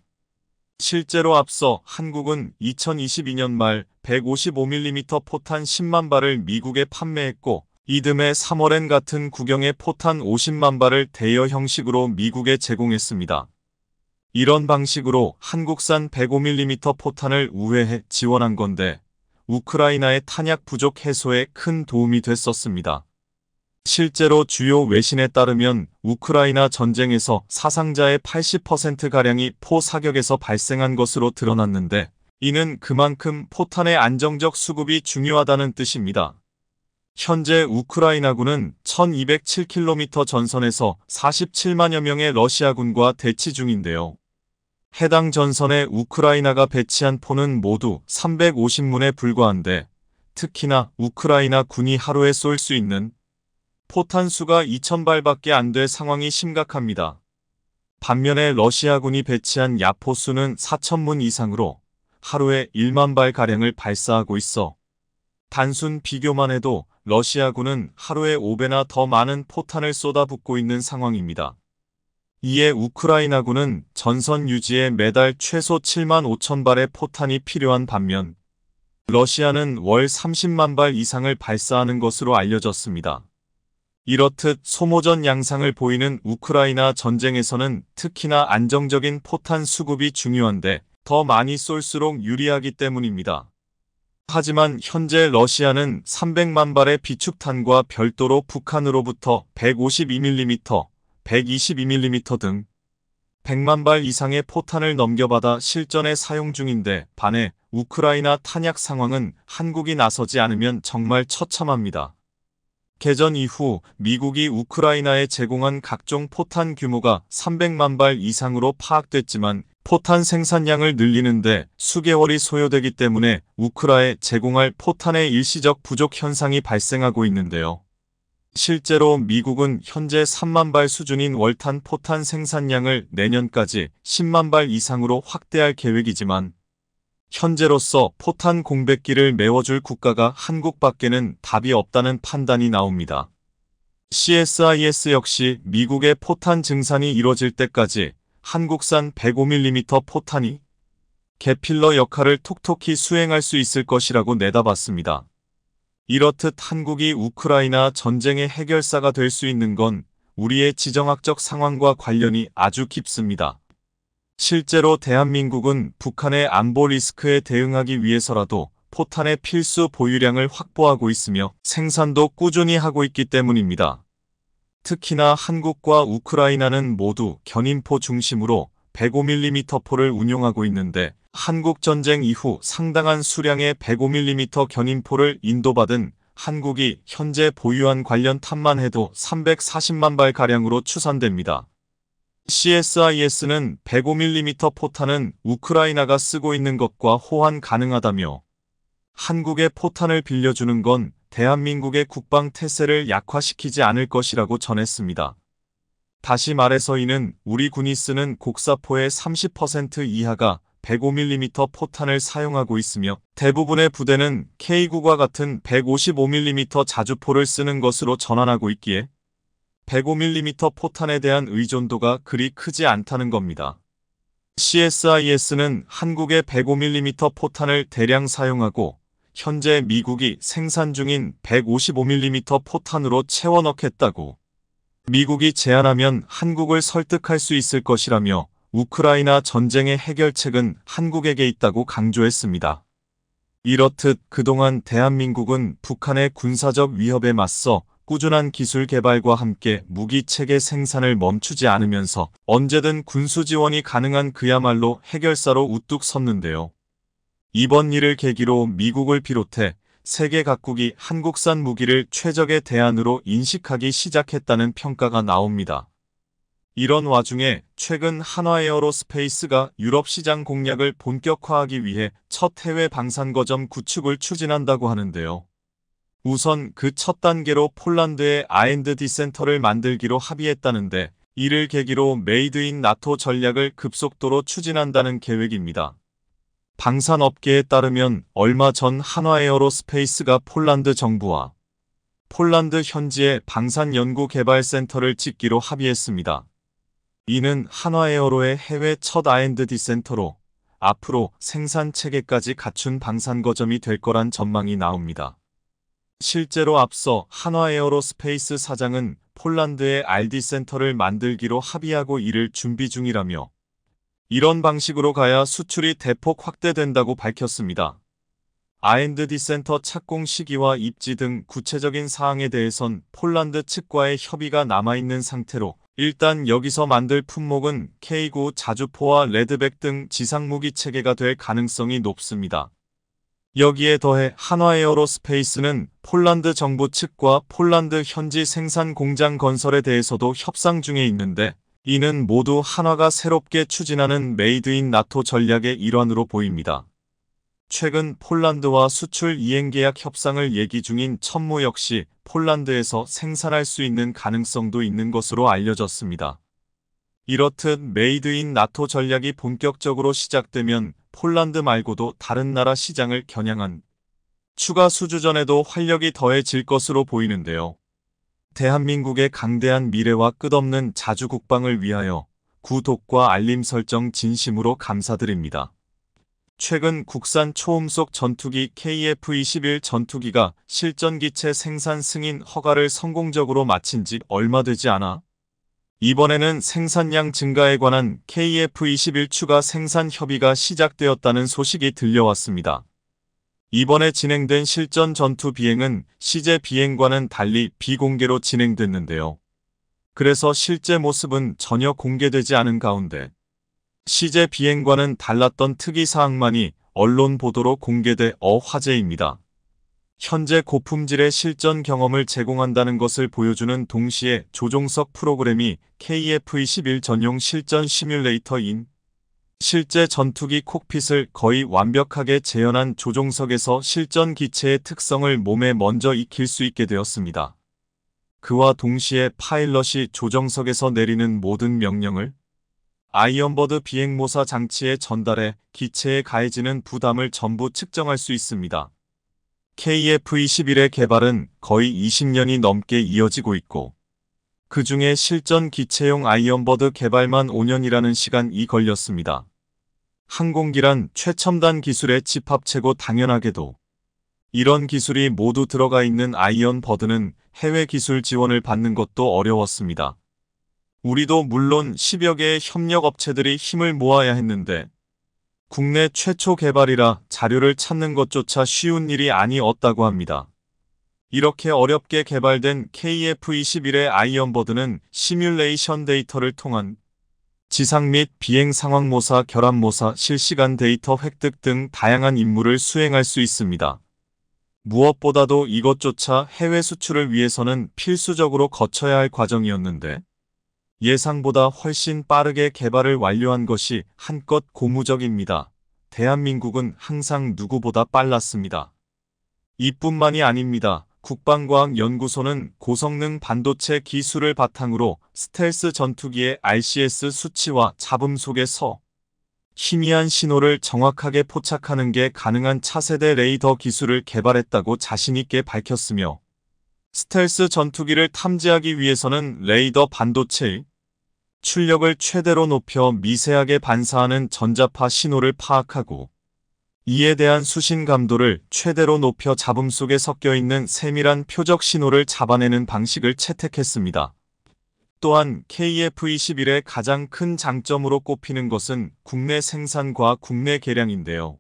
실제로 앞서 한국은 2022년 말 155mm 포탄 10만 발을 미국에 판매했고 이듬해 3월엔 같은 구경의 포탄 50만 발을 대여 형식으로 미국에 제공했습니다. 이런 방식으로 한국산 105mm 포탄을 우회해 지원한 건데 우크라이나의 탄약 부족 해소에 큰 도움이 됐었습니다. 실제로 주요 외신에 따르면 우크라이나 전쟁에서 사상자의 80%가량이 포 사격에서 발생한 것으로 드러났는데 이는 그만큼 포탄의 안정적 수급이 중요하다는 뜻입니다. 현재 우크라이나군은 1207km 전선에서 47만여 명의 러시아군과 대치 중인데요. 해당 전선에 우크라이나가 배치한 포는 모두 350문에 불과한데 특히나 우크라이나 군이 하루에 쏠 수 있는 포탄수가 2,000발밖에 안 될 상황이 심각합니다. 반면에 러시아군이 배치한 야포수는 4,000문 이상으로 하루에 1만 발가량을 발사하고 있어 단순 비교만 해도 러시아군은 하루에 5배나 더 많은 포탄을 쏟아붓고 있는 상황입니다. 이에 우크라이나군은 전선 유지에 매달 최소 7만 5천 발의 포탄이 필요한 반면 러시아는 월 30만 발 이상을 발사하는 것으로 알려졌습니다. 이렇듯 소모전 양상을 보이는 우크라이나 전쟁에서는 특히나 안정적인 포탄 수급이 중요한데 더 많이 쏠수록 유리하기 때문입니다. 하지만 현재 러시아는 300만 발의 비축탄과 별도로 북한으로부터 152mm, 122mm 등 100만 발 이상의 포탄을 넘겨받아 실전에 사용 중인데 반해 우크라이나 탄약 상황은 한국이 나서지 않으면 정말 처참합니다. 개전 이후 미국이 우크라이나에 제공한 각종 포탄 규모가 300만 발 이상으로 파악됐지만 포탄 생산량을 늘리는데 수개월이 소요되기 때문에 우크라에 제공할 포탄의 일시적 부족 현상이 발생하고 있는데요. 실제로 미국은 현재 3만 발 수준인 월탄 포탄 생산량을 내년까지 10만 발 이상으로 확대할 계획이지만 현재로서 포탄 공백기를 메워줄 국가가 한국밖에는 답이 없다는 판단이 나옵니다. CSIS 역시 미국의 포탄 증산이 이뤄질 때까지 한국산 105mm 포탄이 개필러 역할을 톡톡히 수행할 수 있을 것이라고 내다봤습니다. 이렇듯 한국이 우크라이나 전쟁의 해결사가 될 수 있는 건 우리의 지정학적 상황과 관련이 아주 깊습니다. 실제로 대한민국은 북한의 안보 리스크에 대응하기 위해서라도 포탄의 필수 보유량을 확보하고 있으며 생산도 꾸준히 하고 있기 때문입니다. 특히나 한국과 우크라이나는 모두 견인포 중심으로 105mm 포를 운용하고 있는데 한국전쟁 이후 상당한 수량의 105mm 견인포를 인도받은 한국이 현재 보유한 관련 탑만 해도 340만 발가량으로 추산됩니다. CSIS는 105mm 포탄은 우크라이나가 쓰고 있는 것과 호환 가능하다며 한국의 포탄을 빌려주는 건 대한민국의 국방 태세를 약화시키지 않을 것이라고 전했습니다. 다시 말해서 이는 우리 군이 쓰는 곡사포의 30% 이하가 105mm 포탄을 사용하고 있으며 대부분의 부대는 K9과 같은 155mm 자주포를 쓰는 것으로 전환하고 있기에 105mm 포탄에 대한 의존도가 그리 크지 않다는 겁니다. CSIS는 한국의 105mm 포탄을 대량 사용하고 현재 미국이 생산 중인 155mm 포탄으로 채워 넣겠다고 미국이 제안하면 한국을 설득할 수 있을 것이라며 우크라이나 전쟁의 해결책은 한국에게 있다고 강조했습니다. 이렇듯 그동안 대한민국은 북한의 군사적 위협에 맞서 꾸준한 기술 개발과 함께 무기 체계 생산을 멈추지 않으면서 언제든 군수 지원이 가능한 그야말로 해결사로 우뚝 섰는데요. 이번 일을 계기로 미국을 비롯해 세계 각국이 한국산 무기를 최적의 대안으로 인식하기 시작했다는 평가가 나옵니다. 이런 와중에 최근 한화에어로스페이스가 유럽 시장 공략을 본격화하기 위해 첫 해외 방산거점 구축을 추진한다고 하는데요. 우선 그 첫 단계로 폴란드의 아엔드 디센터를 만들기로 합의했다는데 이를 계기로 메이드 인 나토 전략을 급속도로 추진한다는 계획입니다. 방산업계에 따르면 얼마 전 한화에어로스페이스가 폴란드 정부와 폴란드 현지의 방산연구개발센터를 짓기로 합의했습니다. 이는 한화에어로의 해외 첫 아엔드 디센터로 앞으로 생산 체계까지 갖춘 방산거점이 될 거란 전망이 나옵니다. 실제로 앞서 한화에어로스페이스 사장은 폴란드의 r d 센터를 만들기로 합의하고 이를 준비 중이라며 이런 방식으로 가야 수출이 대폭 확대된다고 밝혔습니다. r d 센터 착공 시기와 입지 등 구체적인 사항에 대해선 폴란드 측과의 협의가 남아있는 상태로 일단 여기서 만들 품목은 K9 자주포와 레드백 등 지상무기 체계가 될 가능성이 높습니다. 여기에 더해 한화에어로스페이스는 폴란드 정부 측과 폴란드 현지 생산 공장 건설에 대해서도 협상 중에 있는데 이는 모두 한화가 새롭게 추진하는 메이드 인 나토 전략의 일환으로 보입니다. 최근 폴란드와 수출 이행 계약 협상을 얘기 중인 천무 역시 폴란드에서 생산할 수 있는 가능성도 있는 것으로 알려졌습니다. 이렇듯 메이드 인 나토 전략이 본격적으로 시작되면 폴란드 말고도 다른 나라 시장을 겨냥한 추가 수주전에도 활력이 더해질 것으로 보이는데요. 대한민국의 강대한 미래와 끝없는 자주 국방을 위하여 구독과 알림 설정 진심으로 감사드립니다. 최근 국산 초음속 전투기 KF-21 전투기가 실전기체 생산 승인 허가를 성공적으로 마친 지 얼마 되지 않아 이번에는 생산량 증가에 관한 KF21 추가 생산 협의가 시작되었다는 소식이 들려왔습니다. 이번에 진행된 실전 전투 비행은 시제 비행과는 달리 비공개로 진행됐는데요. 그래서 실제 모습은 전혀 공개되지 않은 가운데 시제 비행과는 달랐던 특이사항만이 언론 보도로 공개돼 어화제입니다. 현재 고품질의 실전 경험을 제공한다는 것을 보여주는 동시에 조종석 프로그램이 KF-21 전용 실전 시뮬레이터인 실제 전투기 콕핏을 거의 완벽하게 재현한 조종석에서 실전 기체의 특성을 몸에 먼저 익힐 수 있게 되었습니다. 그와 동시에 파일럿이 조종석에서 내리는 모든 명령을 아이언버드 비행모사 장치에 전달해 기체에 가해지는 부담을 전부 측정할 수 있습니다. KF-21의 개발은 거의 20년이 넘게 이어지고 있고 그 중에 실전 기체용 아이언버드 개발만 5년이라는 시간이 걸렸습니다. 항공기란 최첨단 기술의 집합체고 당연하게도 이런 기술이 모두 들어가 있는 아이언버드는 해외 기술 지원을 받는 것도 어려웠습니다. 우리도 물론 10여 개의 협력업체들이 힘을 모아야 했는데 국내 최초 개발이라 자료를 찾는 것조차 쉬운 일이 아니었다고 합니다. 이렇게 어렵게 개발된 KF-21의 아이언버드는 시뮬레이션 데이터를 통한 지상 및 비행 상황 모사, 결합 모사, 실시간 데이터 획득 등 다양한 임무를 수행할 수 있습니다. 무엇보다도 이것조차 해외 수출을 위해서는 필수적으로 거쳐야 할 과정이었는데 예상보다 훨씬 빠르게 개발을 완료한 것이 한껏 고무적입니다. 대한민국은 항상 누구보다 빨랐습니다. 이뿐만이 아닙니다. 국방과학연구소는 고성능 반도체 기술을 바탕으로 스텔스 전투기의 RCS 수치와 잡음 속에서 희미한 신호를 정확하게 포착하는 게 가능한 차세대 레이더 기술을 개발했다고 자신있게 밝혔으며 스텔스 전투기를 탐지하기 위해서는 레이더 반도체의 출력을 최대로 높여 미세하게 반사하는 전자파 신호를 파악하고 이에 대한 수신 감도를 최대로 높여 잡음 속에 섞여 있는 세밀한 표적 신호를 잡아내는 방식을 채택했습니다. 또한 KF-21의 가장 큰 장점으로 꼽히는 것은 국내 생산과 국내 개량인데요.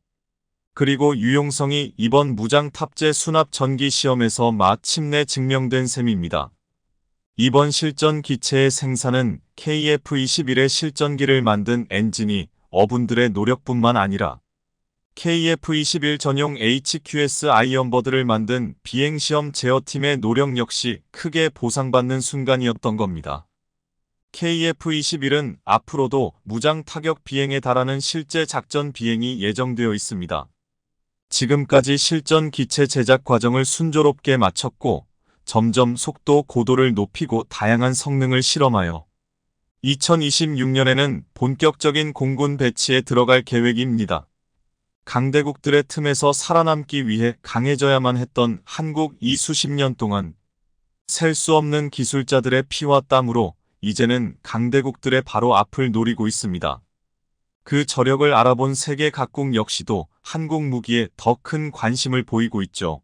그리고 유용성이 이번 무장 탑재 수납 전기 시험에서 마침내 증명된 셈입니다. 이번 실전 기체의 생산은 KF-21의 실전기를 만든 엔진이 어분들의 노력뿐만 아니라 KF-21 전용 HQS 아이언버드를 만든 비행시험 제어팀의 노력 역시 크게 보상받는 순간이었던 겁니다. KF-21은 앞으로도 무장 타격 비행에 달하는 실제 작전 비행이 예정되어 있습니다. 지금까지 실전 기체 제작 과정을 순조롭게 마쳤고 점점 속도 고도를 높이고 다양한 성능을 실험하여 2026년에는 본격적인 공군 배치에 들어갈 계획입니다. 강대국들의 틈에서 살아남기 위해 강해져야만 했던 한국 이 수십 년 동안 셀 수 없는 기술자들의 피와 땀으로 이제는 강대국들의 바로 앞을 노리고 있습니다. 그 저력을 알아본 세계 각국 역시도 한국 무기에 더 큰 관심을 보이고 있죠.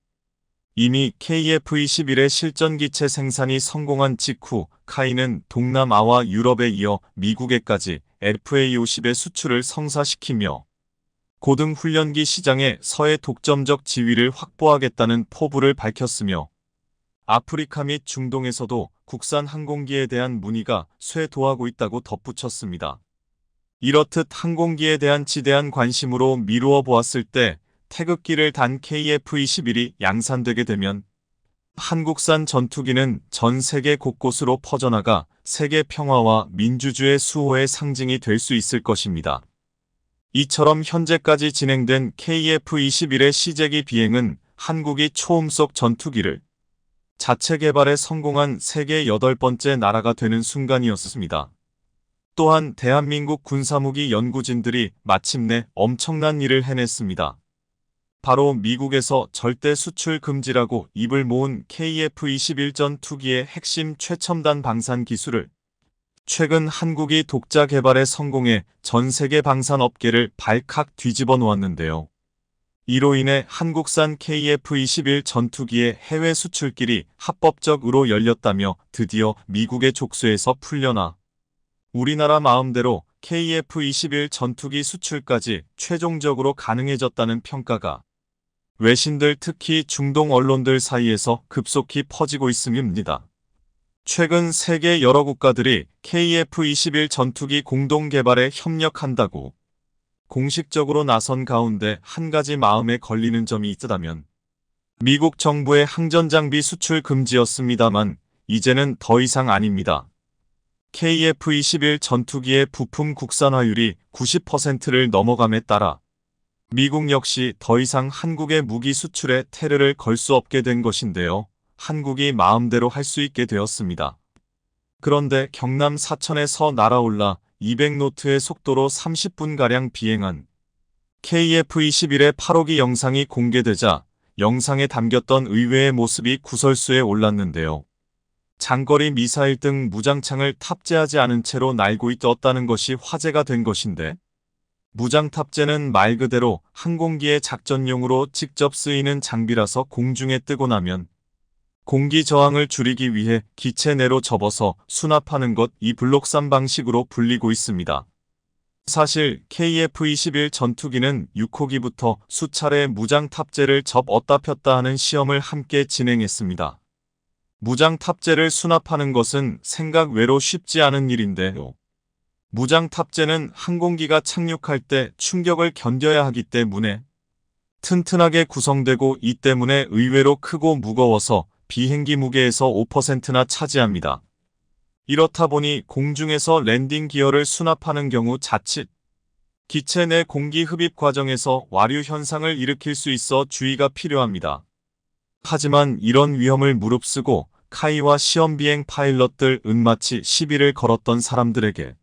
이미 KF-21의 실전기체 생산이 성공한 직후 카이는 동남아와 유럽에 이어 미국에까지 FA-50의 수출을 성사시키며 고등훈련기 시장에 서해 독점적 지위를 확보하겠다는 포부를 밝혔으며 아프리카 및 중동에서도 국산 항공기에 대한 문의가 쇄도하고 있다고 덧붙였습니다. 이렇듯 항공기에 대한 지대한 관심으로 미루어 보았을 때 태극기를 단 KF-21이 양산되게 되면 한국산 전투기는 전 세계 곳곳으로 퍼져나가 세계 평화와 민주주의 수호의 상징이 될 수 있을 것입니다. 이처럼 현재까지 진행된 KF-21의 시제기 비행은 한국이 초음속 전투기를 자체 개발에 성공한 세계 8 번째 나라가 되는 순간이었습니다. 또한 대한민국 군사무기 연구진들이 마침내 엄청난 일을 해냈습니다. 바로 미국에서 절대 수출 금지라고 입을 모은 KF-21 전투기의 핵심 최첨단 방산 기술을 최근 한국이 독자 개발에 성공해 전 세계 방산 업계를 발칵 뒤집어 놓았는데요. 이로 인해 한국산 KF-21 전투기의 해외 수출길이 합법적으로 열렸다며 드디어 미국의 족쇄에서 풀려나 우리나라 마음대로 KF-21 전투기 수출까지 최종적으로 가능해졌다는 평가가 외신들 특히 중동 언론들 사이에서 급속히 퍼지고 있음입니다. 최근 세계 여러 국가들이 KF-21 전투기 공동 개발에 협력한다고 공식적으로 나선 가운데 한 가지 마음에 걸리는 점이 있다면 미국 정부의 항전장비 수출 금지였습니다만 이제는 더 이상 아닙니다. KF-21 전투기의 부품 국산화율이 90%를 넘어감에 따라 미국 역시 더 이상 한국의 무기 수출에 테러를 걸 수 없게 된 것인데요. 한국이 마음대로 할 수 있게 되었습니다. 그런데 경남 사천에서 날아올라 200노트의 속도로 30분가량 비행한 KF-21의 8호기 영상이 공개되자 영상에 담겼던 의외의 모습이 구설수에 올랐는데요. 장거리 미사일 등 무장창을 탑재하지 않은 채로 날고 있었다는 것이 화제가 된 것인데 무장 탑재는 말 그대로 항공기의 작전용으로 직접 쓰이는 장비라서 공중에 뜨고 나면 공기 저항을 줄이기 위해 기체 내로 접어서 수납하는 것 이 블록산 방식으로 불리고 있습니다. 사실 KF-21 전투기는 6호기부터 수차례 무장 탑재를 접었다 폈다 하는 시험을 함께 진행했습니다. 무장 탑재를 수납하는 것은 생각 외로 쉽지 않은 일인데요. 무장 탑재는 항공기가 착륙할 때 충격을 견뎌야 하기 때문에 튼튼하게 구성되고 이 때문에 의외로 크고 무거워서 비행기 무게에서 5%나 차지합니다. 이렇다 보니 공중에서 랜딩 기어를 수납하는 경우 자칫 기체 내 공기 흡입 과정에서 와류 현상을 일으킬 수 있어 주의가 필요합니다. 하지만 이런 위험을 무릅쓰고 카이와 시험비행 파일럿들 은마치 시비를 걸었던 사람들에게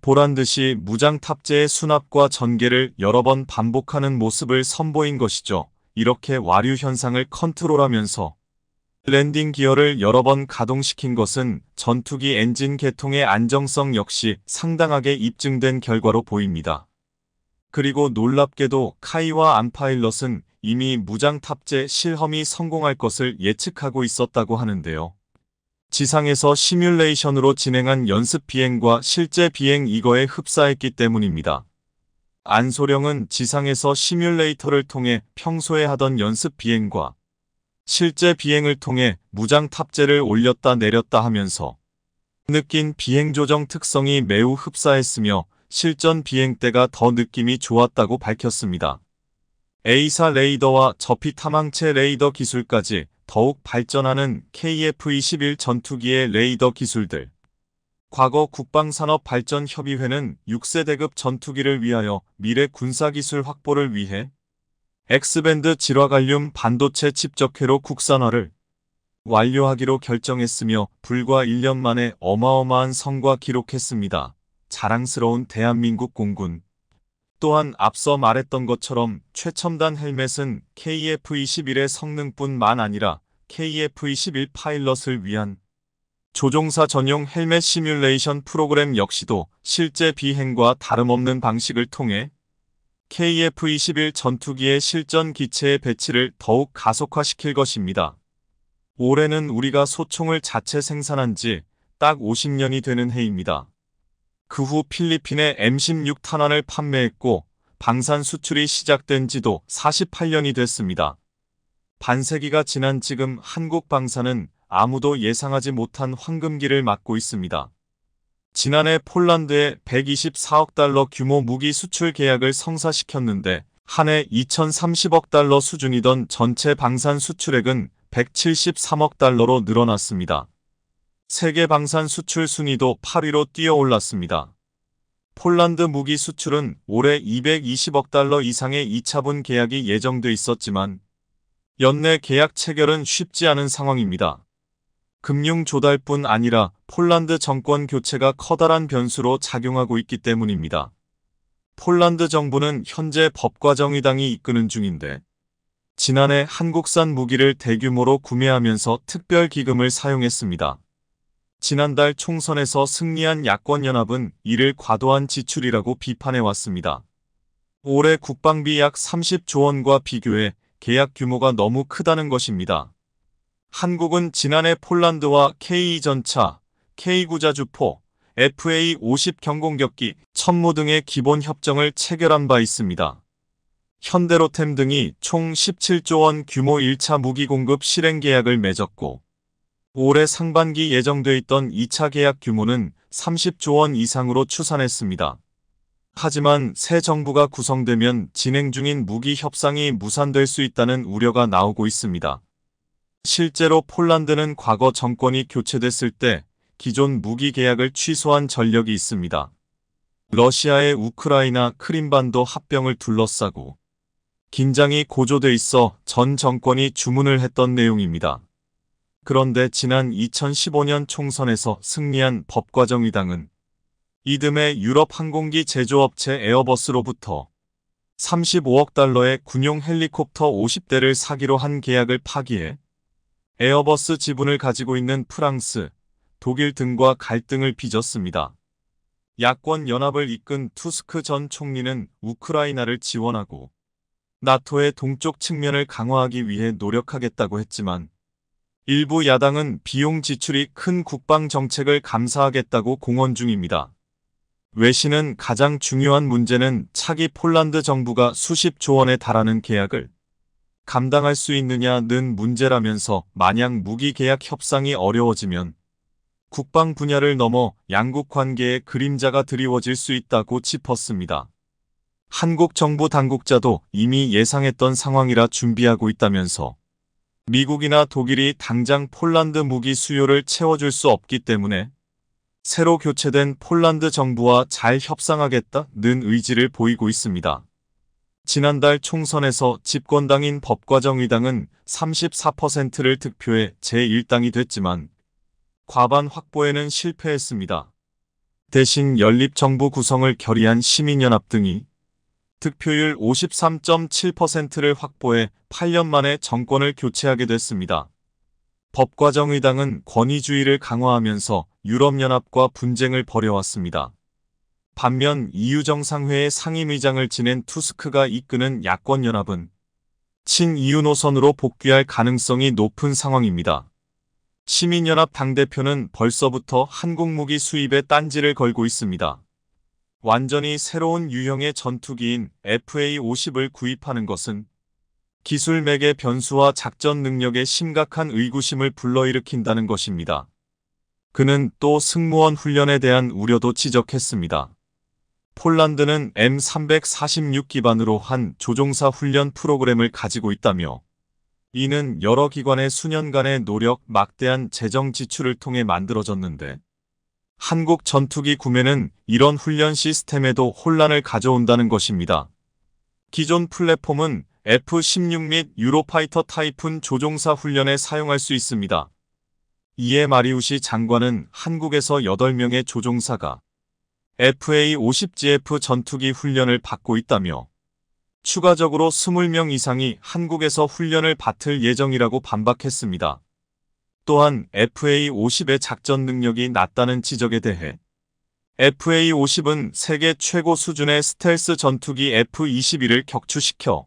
보란듯이 무장 탑재의 수납과 전개를 여러 번 반복하는 모습을 선보인 것이죠. 이렇게 와류 현상을 컨트롤하면서 랜딩 기어를 여러 번 가동시킨 것은 전투기 엔진 개통의 안정성 역시 상당하게 입증된 결과로 보입니다. 그리고 놀랍게도 카이와 안파일럿은 이미 무장 탑재 실험이 성공할 것을 예측하고 있었다고 하는데요. 지상에서 시뮬레이션으로 진행한 연습 비행과 실제 비행 이거에 흡사했기 때문입니다. 안소령은 지상에서 시뮬레이터를 통해 평소에 하던 연습 비행과 실제 비행을 통해 무장 탑재를 올렸다 내렸다 하면서 느낀 비행 조정 특성이 매우 흡사했으며 실전 비행 때가 더 느낌이 좋았다고 밝혔습니다. A사 레이더와 저피 탐망체 레이더 기술까지 더욱 발전하는 KF-21 전투기의 레이더 기술들. 과거 국방산업발전협의회는 6세대급 전투기를 위하여 미래 군사기술 확보를 위해 엑스밴드 질화갈륨 반도체 칩적회로 국산화를 완료하기로 결정했으며 불과 1년 만에 어마어마한 성과 기록했습니다. 자랑스러운 대한민국 공군 또한 앞서 말했던 것처럼 최첨단 헬멧은 KF-21의 성능뿐만 아니라 KF-21 파일럿을 위한 조종사 전용 헬멧 시뮬레이션 프로그램 역시도 실제 비행과 다름없는 방식을 통해 KF-21 전투기의 실전 기체의 배치를 더욱 가속화시킬 것입니다. 올해는 우리가 소총을 자체 생산한 지 딱 50년이 되는 해입니다. 그후 필리핀에 M16 탄환을 판매했고 방산 수출이 시작된 지도 48년이 됐습니다. 반세기가 지난 지금 한국 방산은 아무도 예상하지 못한 황금기를 맞고 있습니다. 지난해 폴란드에 124억 달러 규모 무기 수출 계약을 성사시켰는데 한해 2030억 달러 수준이던 전체 방산 수출액은 173억 달러로 늘어났습니다. 세계 방산 수출 순위도 8위로 뛰어올랐습니다. 폴란드 무기 수출은 올해 220억 달러 이상의 2차분 계약이 예정돼 있었지만 연내 계약 체결은 쉽지 않은 상황입니다. 금융 조달뿐 아니라 폴란드 정권 교체가 커다란 변수로 작용하고 있기 때문입니다. 폴란드 정부는 현재 법과 정의당이 이끄는 중인데 지난해 한국산 무기를 대규모로 구매하면서 특별 기금을 사용했습니다. 지난달 총선에서 승리한 야권연합은 이를 과도한 지출이라고 비판해왔습니다. 올해 국방비 약 30조 원과 비교해 계약 규모가 너무 크다는 것입니다. 한국은 지난해 폴란드와 K2전차, K9자주포, FA-50 경공격기, 천무 등의 기본 협정을 체결한 바 있습니다. 현대로템 등이 총 17조 원 규모 1차 무기 공급 실행 계약을 맺었고 올해 상반기 예정돼 있던 2차 계약 규모는 30조 원 이상으로 추산했습니다. 하지만 새 정부가 구성되면 진행 중인 무기 협상이 무산될 수 있다는 우려가 나오고 있습니다. 실제로 폴란드는 과거 정권이 교체됐을 때 기존 무기 계약을 취소한 전력이 있습니다. 러시아의 우크라이나 크림반도 합병을 둘러싸고 긴장이 고조돼 있어 전 정권이 주문을 했던 내용입니다. 그런데 지난 2015년 총선에서 승리한 법과정의당은 이듬해 유럽 항공기 제조업체 에어버스로부터 35억 달러의 군용 헬리콥터 50대를 사기로 한 계약을 파기해 에어버스 지분을 가지고 있는 프랑스, 독일 등과 갈등을 빚었습니다. 야권 연합을 이끈 투스크 전 총리는 우크라이나를 지원하고 나토의 동쪽 측면을 강화하기 위해 노력하겠다고 했지만 일부 야당은 비용 지출이 큰 국방 정책을 감사하겠다고 공언 중입니다. 외신은 가장 중요한 문제는 차기 폴란드 정부가 수십 조 원에 달하는 계약을 감당할 수 있느냐는 문제라면서 만약 무기 계약 협상이 어려워지면 국방 분야를 넘어 양국 관계의 그림자가 드리워질 수 있다고 짚었습니다. 한국 정부 당국자도 이미 예상했던 상황이라 준비하고 있다면서 미국이나 독일이 당장 폴란드 무기 수요를 채워줄 수 없기 때문에 새로 교체된 폴란드 정부와 잘 협상하겠다는 의지를 보이고 있습니다. 지난달 총선에서 집권당인 법과정의당은 34%를 득표해 제1당이 됐지만 과반 확보에는 실패했습니다. 대신 연립정부 구성을 결의한 시민연합 등이 득표율 53.7%를 확보해 8년 만에 정권을 교체하게 됐습니다. 법과정의당은 권위주의를 강화하면서 유럽연합과 분쟁을 벌여왔습니다. 반면 EU정상회의 상임의장을 지낸 투스크가 이끄는 야권연합은 친이유 노선으로 복귀할 가능성이 높은 상황입니다. 시민연합 당대표는 벌써부터 한국 무기 수입에 딴지를 걸고 있습니다. 완전히 새로운 유형의 전투기인 FA-50을 구입하는 것은 기술맥의 변수와 작전 능력에 심각한 의구심을 불러일으킨다는 것입니다. 그는 또 승무원 훈련에 대한 우려도 지적했습니다. 폴란드는 M346 기반으로 한 조종사 훈련 프로그램을 가지고 있다며 이는 여러 기관의 수년간의 노력 막대한 재정 지출을 통해 만들어졌는데 한국 전투기 구매는 이런 훈련 시스템에도 혼란을 가져온다는 것입니다. 기존 플랫폼은 F-16 및 유로파이터 타이푼 조종사 훈련에 사용할 수 있습니다. 이에 마리우시 장관은 한국에서 8명의 조종사가 FA-50GF 전투기 훈련을 받고 있다며 추가적으로 20명 이상이 한국에서 훈련을 받을 예정이라고 반박했습니다. 또한 FA50의 작전 능력이 낮다는 지적에 대해 FA50은 세계 최고 수준의 스텔스 전투기 f 2 1을 격추시켜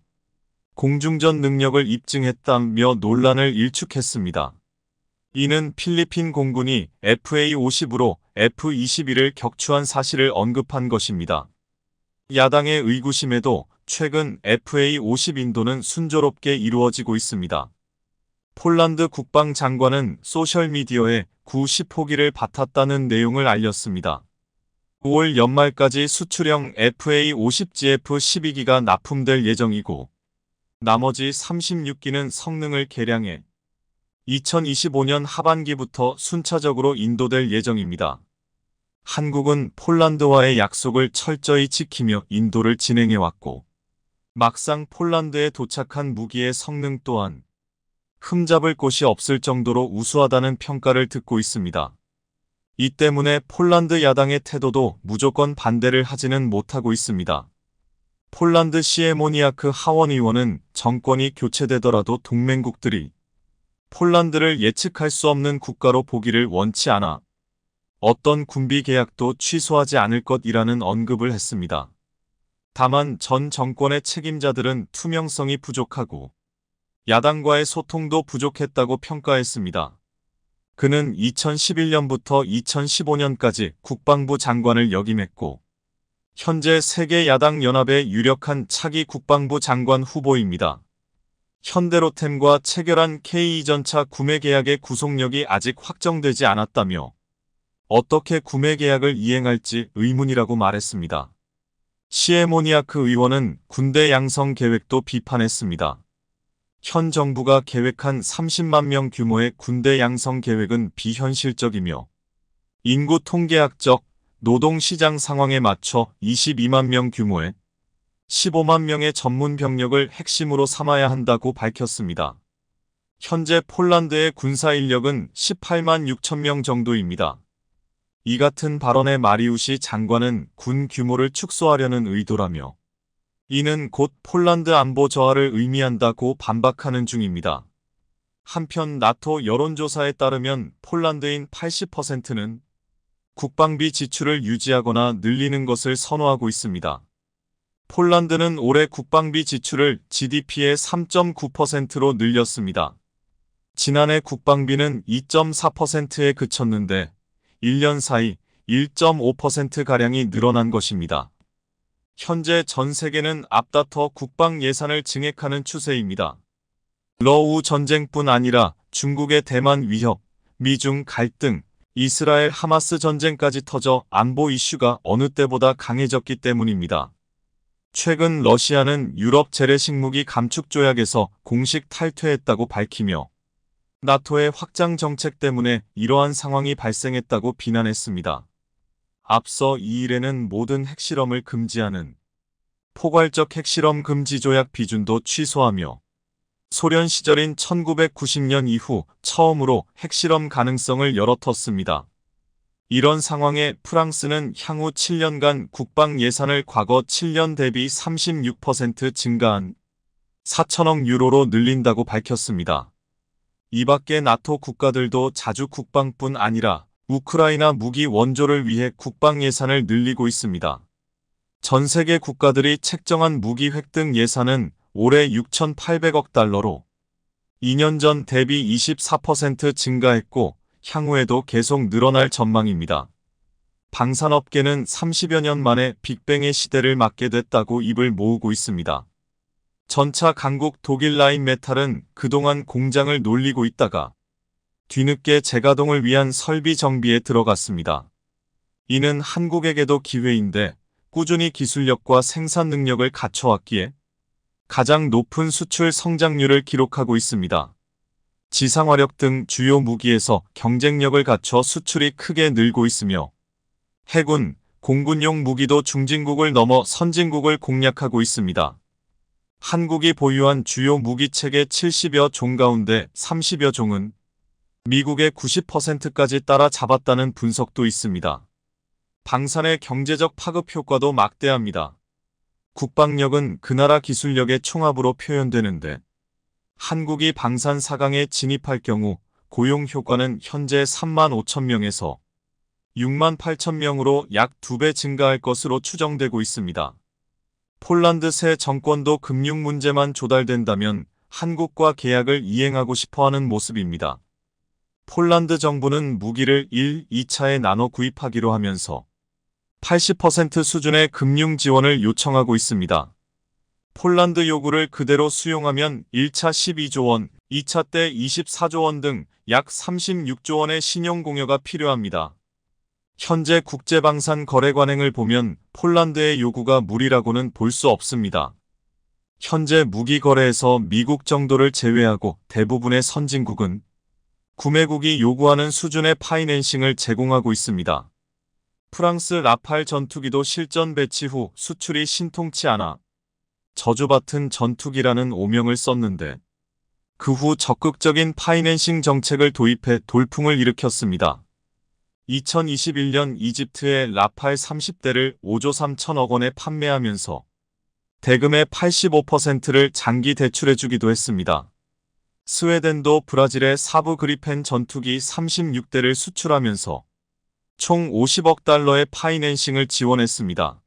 공중전 능력을 입증했다며 논란을 일축했습니다. 이는 필리핀 공군이 FA-50으로 f 2 1을 격추한 사실을 언급한 것입니다. 야당의 의구심에도 최근 FA-50 인도는 순조롭게 이루어지고 있습니다. 폴란드 국방장관은 소셜미디어에 9 0포기를 받았다는 내용을 알렸습니다. 5월 연말까지 수출형 FA50GF12기가 납품될 예정이고 나머지 36기는 성능을 개량해 2025년 하반기부터 순차적으로 인도될 예정입니다. 한국은 폴란드와의 약속을 철저히 지키며 인도를 진행해왔고 막상 폴란드에 도착한 무기의 성능 또한 흠잡을 곳이 없을 정도로 우수하다는 평가를 듣고 있습니다. 이 때문에 폴란드 야당의 태도도 무조건 반대를 하지는 못하고 있습니다. 폴란드 시에모니아크 하원 의원은 정권이 교체되더라도 동맹국들이 폴란드를 예측할 수 없는 국가로 보기를 원치 않아 어떤 군비 계약도 취소하지 않을 것이라는 언급을 했습니다. 다만 전 정권의 책임자들은 투명성이 부족하고 야당과의 소통도 부족했다고 평가했습니다. 그는 2011년부터 2015년까지 국방부 장관을 역임했고 현재 세계 야당 연합의 유력한 차기 국방부 장관 후보입니다. 현대로템과 체결한 K2전차 구매 계약의 구속력이 아직 확정되지 않았다며 어떻게 구매 계약을 이행할지 의문이라고 말했습니다. 시에모니아크 의원은 군대 양성 계획도 비판했습니다. 현 정부가 계획한 30만 명 규모의 군대 양성 계획은 비현실적이며 인구 통계학적 노동시장 상황에 맞춰 22만 명 규모의 15만 명의 전문 병력을 핵심으로 삼아야 한다고 밝혔습니다. 현재 폴란드의 군사 인력은 18만 6천 명 정도입니다. 이 같은 발언에 마리우시 장관은 군 규모를 축소하려는 의도라며 이는 곧 폴란드 안보 저하를 의미한다고 반박하는 중입니다. 한편 나토 여론조사에 따르면 폴란드인 80%는 국방비 지출을 유지하거나 늘리는 것을 선호하고 있습니다. 폴란드는 올해 국방비 지출을 GDP의 3.9%로 늘렸습니다. 지난해 국방비는 2.4%에 그쳤는데 1년 사이 1.5%가량이 늘어난 것입니다. 현재 전 세계는 앞다퉈 국방 예산을 증액하는 추세입니다. 러우 전쟁뿐 아니라 중국의 대만 위협, 미중 갈등, 이스라엘 하마스 전쟁까지 터져 안보 이슈가 어느 때보다 강해졌기 때문입니다. 최근 러시아는 유럽 재래식 무기 감축 조약에서 공식 탈퇴했다고 밝히며 나토의 확장 정책 때문에 이러한 상황이 발생했다고 비난했습니다. 앞서 2 일에는 모든 핵실험을 금지하는 포괄적 핵실험 금지 조약 비준도 취소하며 소련 시절인 1990년 이후 처음으로 핵실험 가능성을 열어텄습니다. 이런 상황에 프랑스는 향후 7년간 국방 예산을 과거 7년 대비 36% 증가한 4천억 유로로 늘린다고 밝혔습니다. 이 밖에 나토 국가들도 자주 국방뿐 아니라 우크라이나 무기 원조를 위해 국방 예산을 늘리고 있습니다. 전 세계 국가들이 책정한 무기 획득 예산은 올해 6,800억 달러로 2년 전 대비 24% 증가했고 향후에도 계속 늘어날 전망입니다. 방산업계는 30여 년 만에 빅뱅의 시대를 맞게 됐다고 입을 모으고 있습니다. 전차 강국 독일 라인 메탈은 그동안 공장을 놀리고 있다가 뒤늦게 재가동을 위한 설비 정비에 들어갔습니다. 이는 한국에게도 기회인데 꾸준히 기술력과 생산 능력을 갖춰왔기에 가장 높은 수출 성장률을 기록하고 있습니다. 지상화력 등 주요 무기에서 경쟁력을 갖춰 수출이 크게 늘고 있으며 해군, 공군용 무기도 중진국을 넘어 선진국을 공략하고 있습니다. 한국이 보유한 주요 무기체계 70여 종 가운데 30여 종은 미국의 90%까지 따라잡았다는 분석도 있습니다. 방산의 경제적 파급 효과도 막대합니다. 국방력은 그 나라 기술력의 총합으로 표현되는데 한국이 방산 4강에 진입할 경우 고용 효과는 현재 3만 5천 명에서 6만 8천 명으로 약 2배 증가할 것으로 추정되고 있습니다. 폴란드 새 정권도 금융 문제만 조달된다면 한국과 계약을 이행하고 싶어하는 모습입니다. 폴란드 정부는 무기를 1, 2차에 나눠 구입하기로 하면서 80% 수준의 금융 지원을 요청하고 있습니다. 폴란드 요구를 그대로 수용하면 1차 12조 원, 2차 때 24조 원 등 약 36조 원의 신용 공여가 필요합니다. 현재 국제방산 거래 관행을 보면 폴란드의 요구가 무리라고는 볼 수 없습니다. 현재 무기 거래에서 미국 정도를 제외하고 대부분의 선진국은 구매국이 요구하는 수준의 파이낸싱을 제공하고 있습니다. 프랑스 라팔 전투기도 실전 배치 후 수출이 신통치 않아 저주받은 전투기라는 오명을 썼는데 그 후 적극적인 파이낸싱 정책을 도입해 돌풍을 일으켰습니다. 2021년 이집트의 라팔 30대를 5조 3천억 원에 판매하면서 대금의 85%를 장기 대출해주기도 했습니다. 스웨덴도 브라질의 사부 그리펜 전투기 36대를 수출하면서 총 50억 달러의 파이낸싱을 지원했습니다.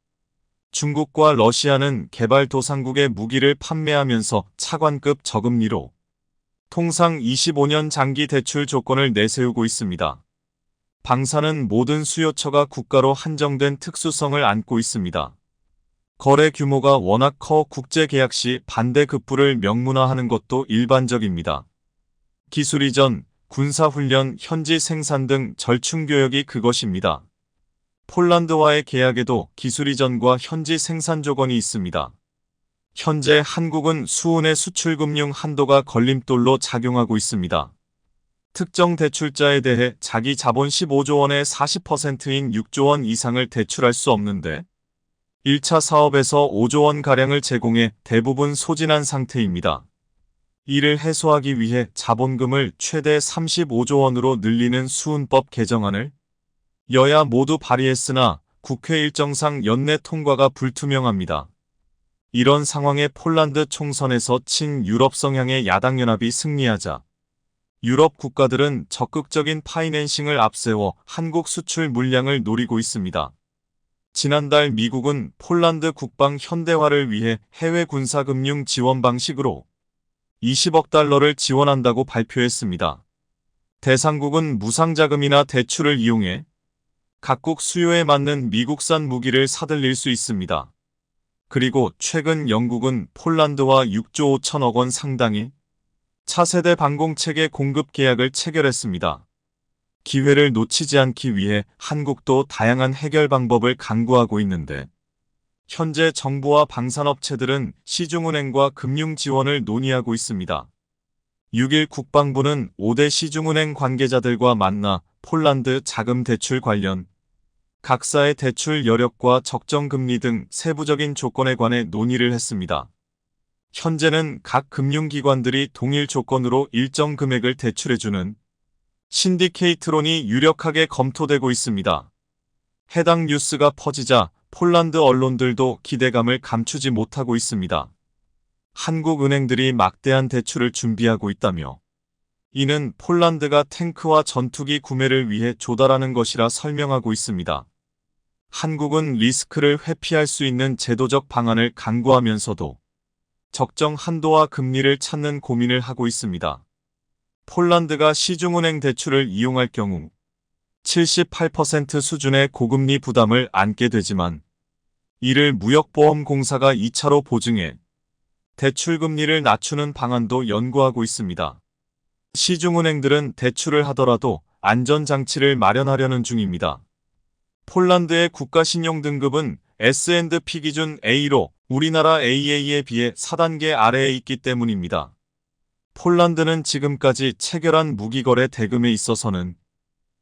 중국과 러시아는 개발도상국의 무기를 판매하면서 차관급 저금리로 통상 25년 장기 대출 조건을 내세우고 있습니다. 방사는 모든 수요처가 국가로 한정된 특수성을 안고 있습니다. 거래 규모가 워낙 커 국제 계약 시 반대 급부를 명문화하는 것도 일반적입니다. 기술 이전, 군사훈련, 현지 생산 등 절충교역이 그것입니다. 폴란드와의 계약에도 기술 이전과 현지 생산 조건이 있습니다. 현재 한국은 수은의 수출금융 한도가 걸림돌로 작용하고 있습니다. 특정 대출자에 대해 자기 자본 15조 원의 40%인 6조 원 이상을 대출할 수 없는데 1차 사업에서 5조 원가량을 제공해 대부분 소진한 상태입니다. 이를 해소하기 위해 자본금을 최대 35조 원으로 늘리는 수은법 개정안을 여야 모두 발의했으나 국회 일정상 연내 통과가 불투명합니다. 이런 상황에 폴란드 총선에서 친 유럽 성향의 야당 연합이 승리하자 유럽 국가들은 적극적인 파이낸싱을 앞세워 한국 수출 물량을 노리고 있습니다. 지난달 미국은 폴란드 국방 현대화를 위해 해외 군사금융 지원 방식으로 20억 달러를 지원한다고 발표했습니다. 대상국은 무상자금이나 대출을 이용해 각국 수요에 맞는 미국산 무기를 사들일수 있습니다. 그리고 최근 영국은 폴란드와 6조 5천억 원 상당의 차세대 방공체계 공급 계약을 체결했습니다. 기회를 놓치지 않기 위해 한국도 다양한 해결 방법을 강구하고 있는데 현재 정부와 방산업체들은 시중은행과 금융 지원을 논의하고 있습니다. 6일 국방부는 5대 시중은행 관계자들과 만나 폴란드 자금 대출 관련 각사의 대출 여력과 적정 금리 등 세부적인 조건에 관해 논의를 했습니다. 현재는 각 금융기관들이 동일 조건으로 일정 금액을 대출해주는 신디케이트론이 유력하게 검토되고 있습니다. 해당 뉴스가 퍼지자 폴란드 언론들도 기대감을 감추지 못하고 있습니다. 한국 은행들이 막대한 대출을 준비하고 있다며 이는 폴란드가 탱크와 전투기 구매를 위해 조달하는 것이라 설명하고 있습니다. 한국은 리스크를 회피할 수 있는 제도적 방안을 강구하면서도 적정 한도와 금리를 찾는 고민을 하고 있습니다. 폴란드가 시중은행 대출을 이용할 경우 78% 수준의 고금리 부담을 안게 되지만 이를 무역보험공사가 2차로 보증해 대출금리를 낮추는 방안도 연구하고 있습니다. 시중은행들은 대출을 하더라도 안전장치를 마련하려는 중입니다. 폴란드의 국가신용등급은 S&P 기준 A로 우리나라 AA에 비해 4단계 아래에 있기 때문입니다. 폴란드는 지금까지 체결한 무기거래 대금에 있어서는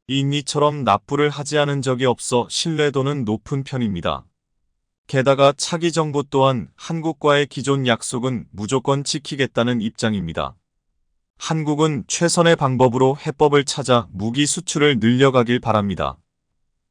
인니처럼 납부를 하지 않은 적이 없어 신뢰도는 높은 편입니다. 게다가 차기 정부 또한 한국과의 기존 약속은 무조건 지키겠다는 입장입니다. 한국은 최선의 방법으로 해법을 찾아 무기 수출을 늘려가길 바랍니다.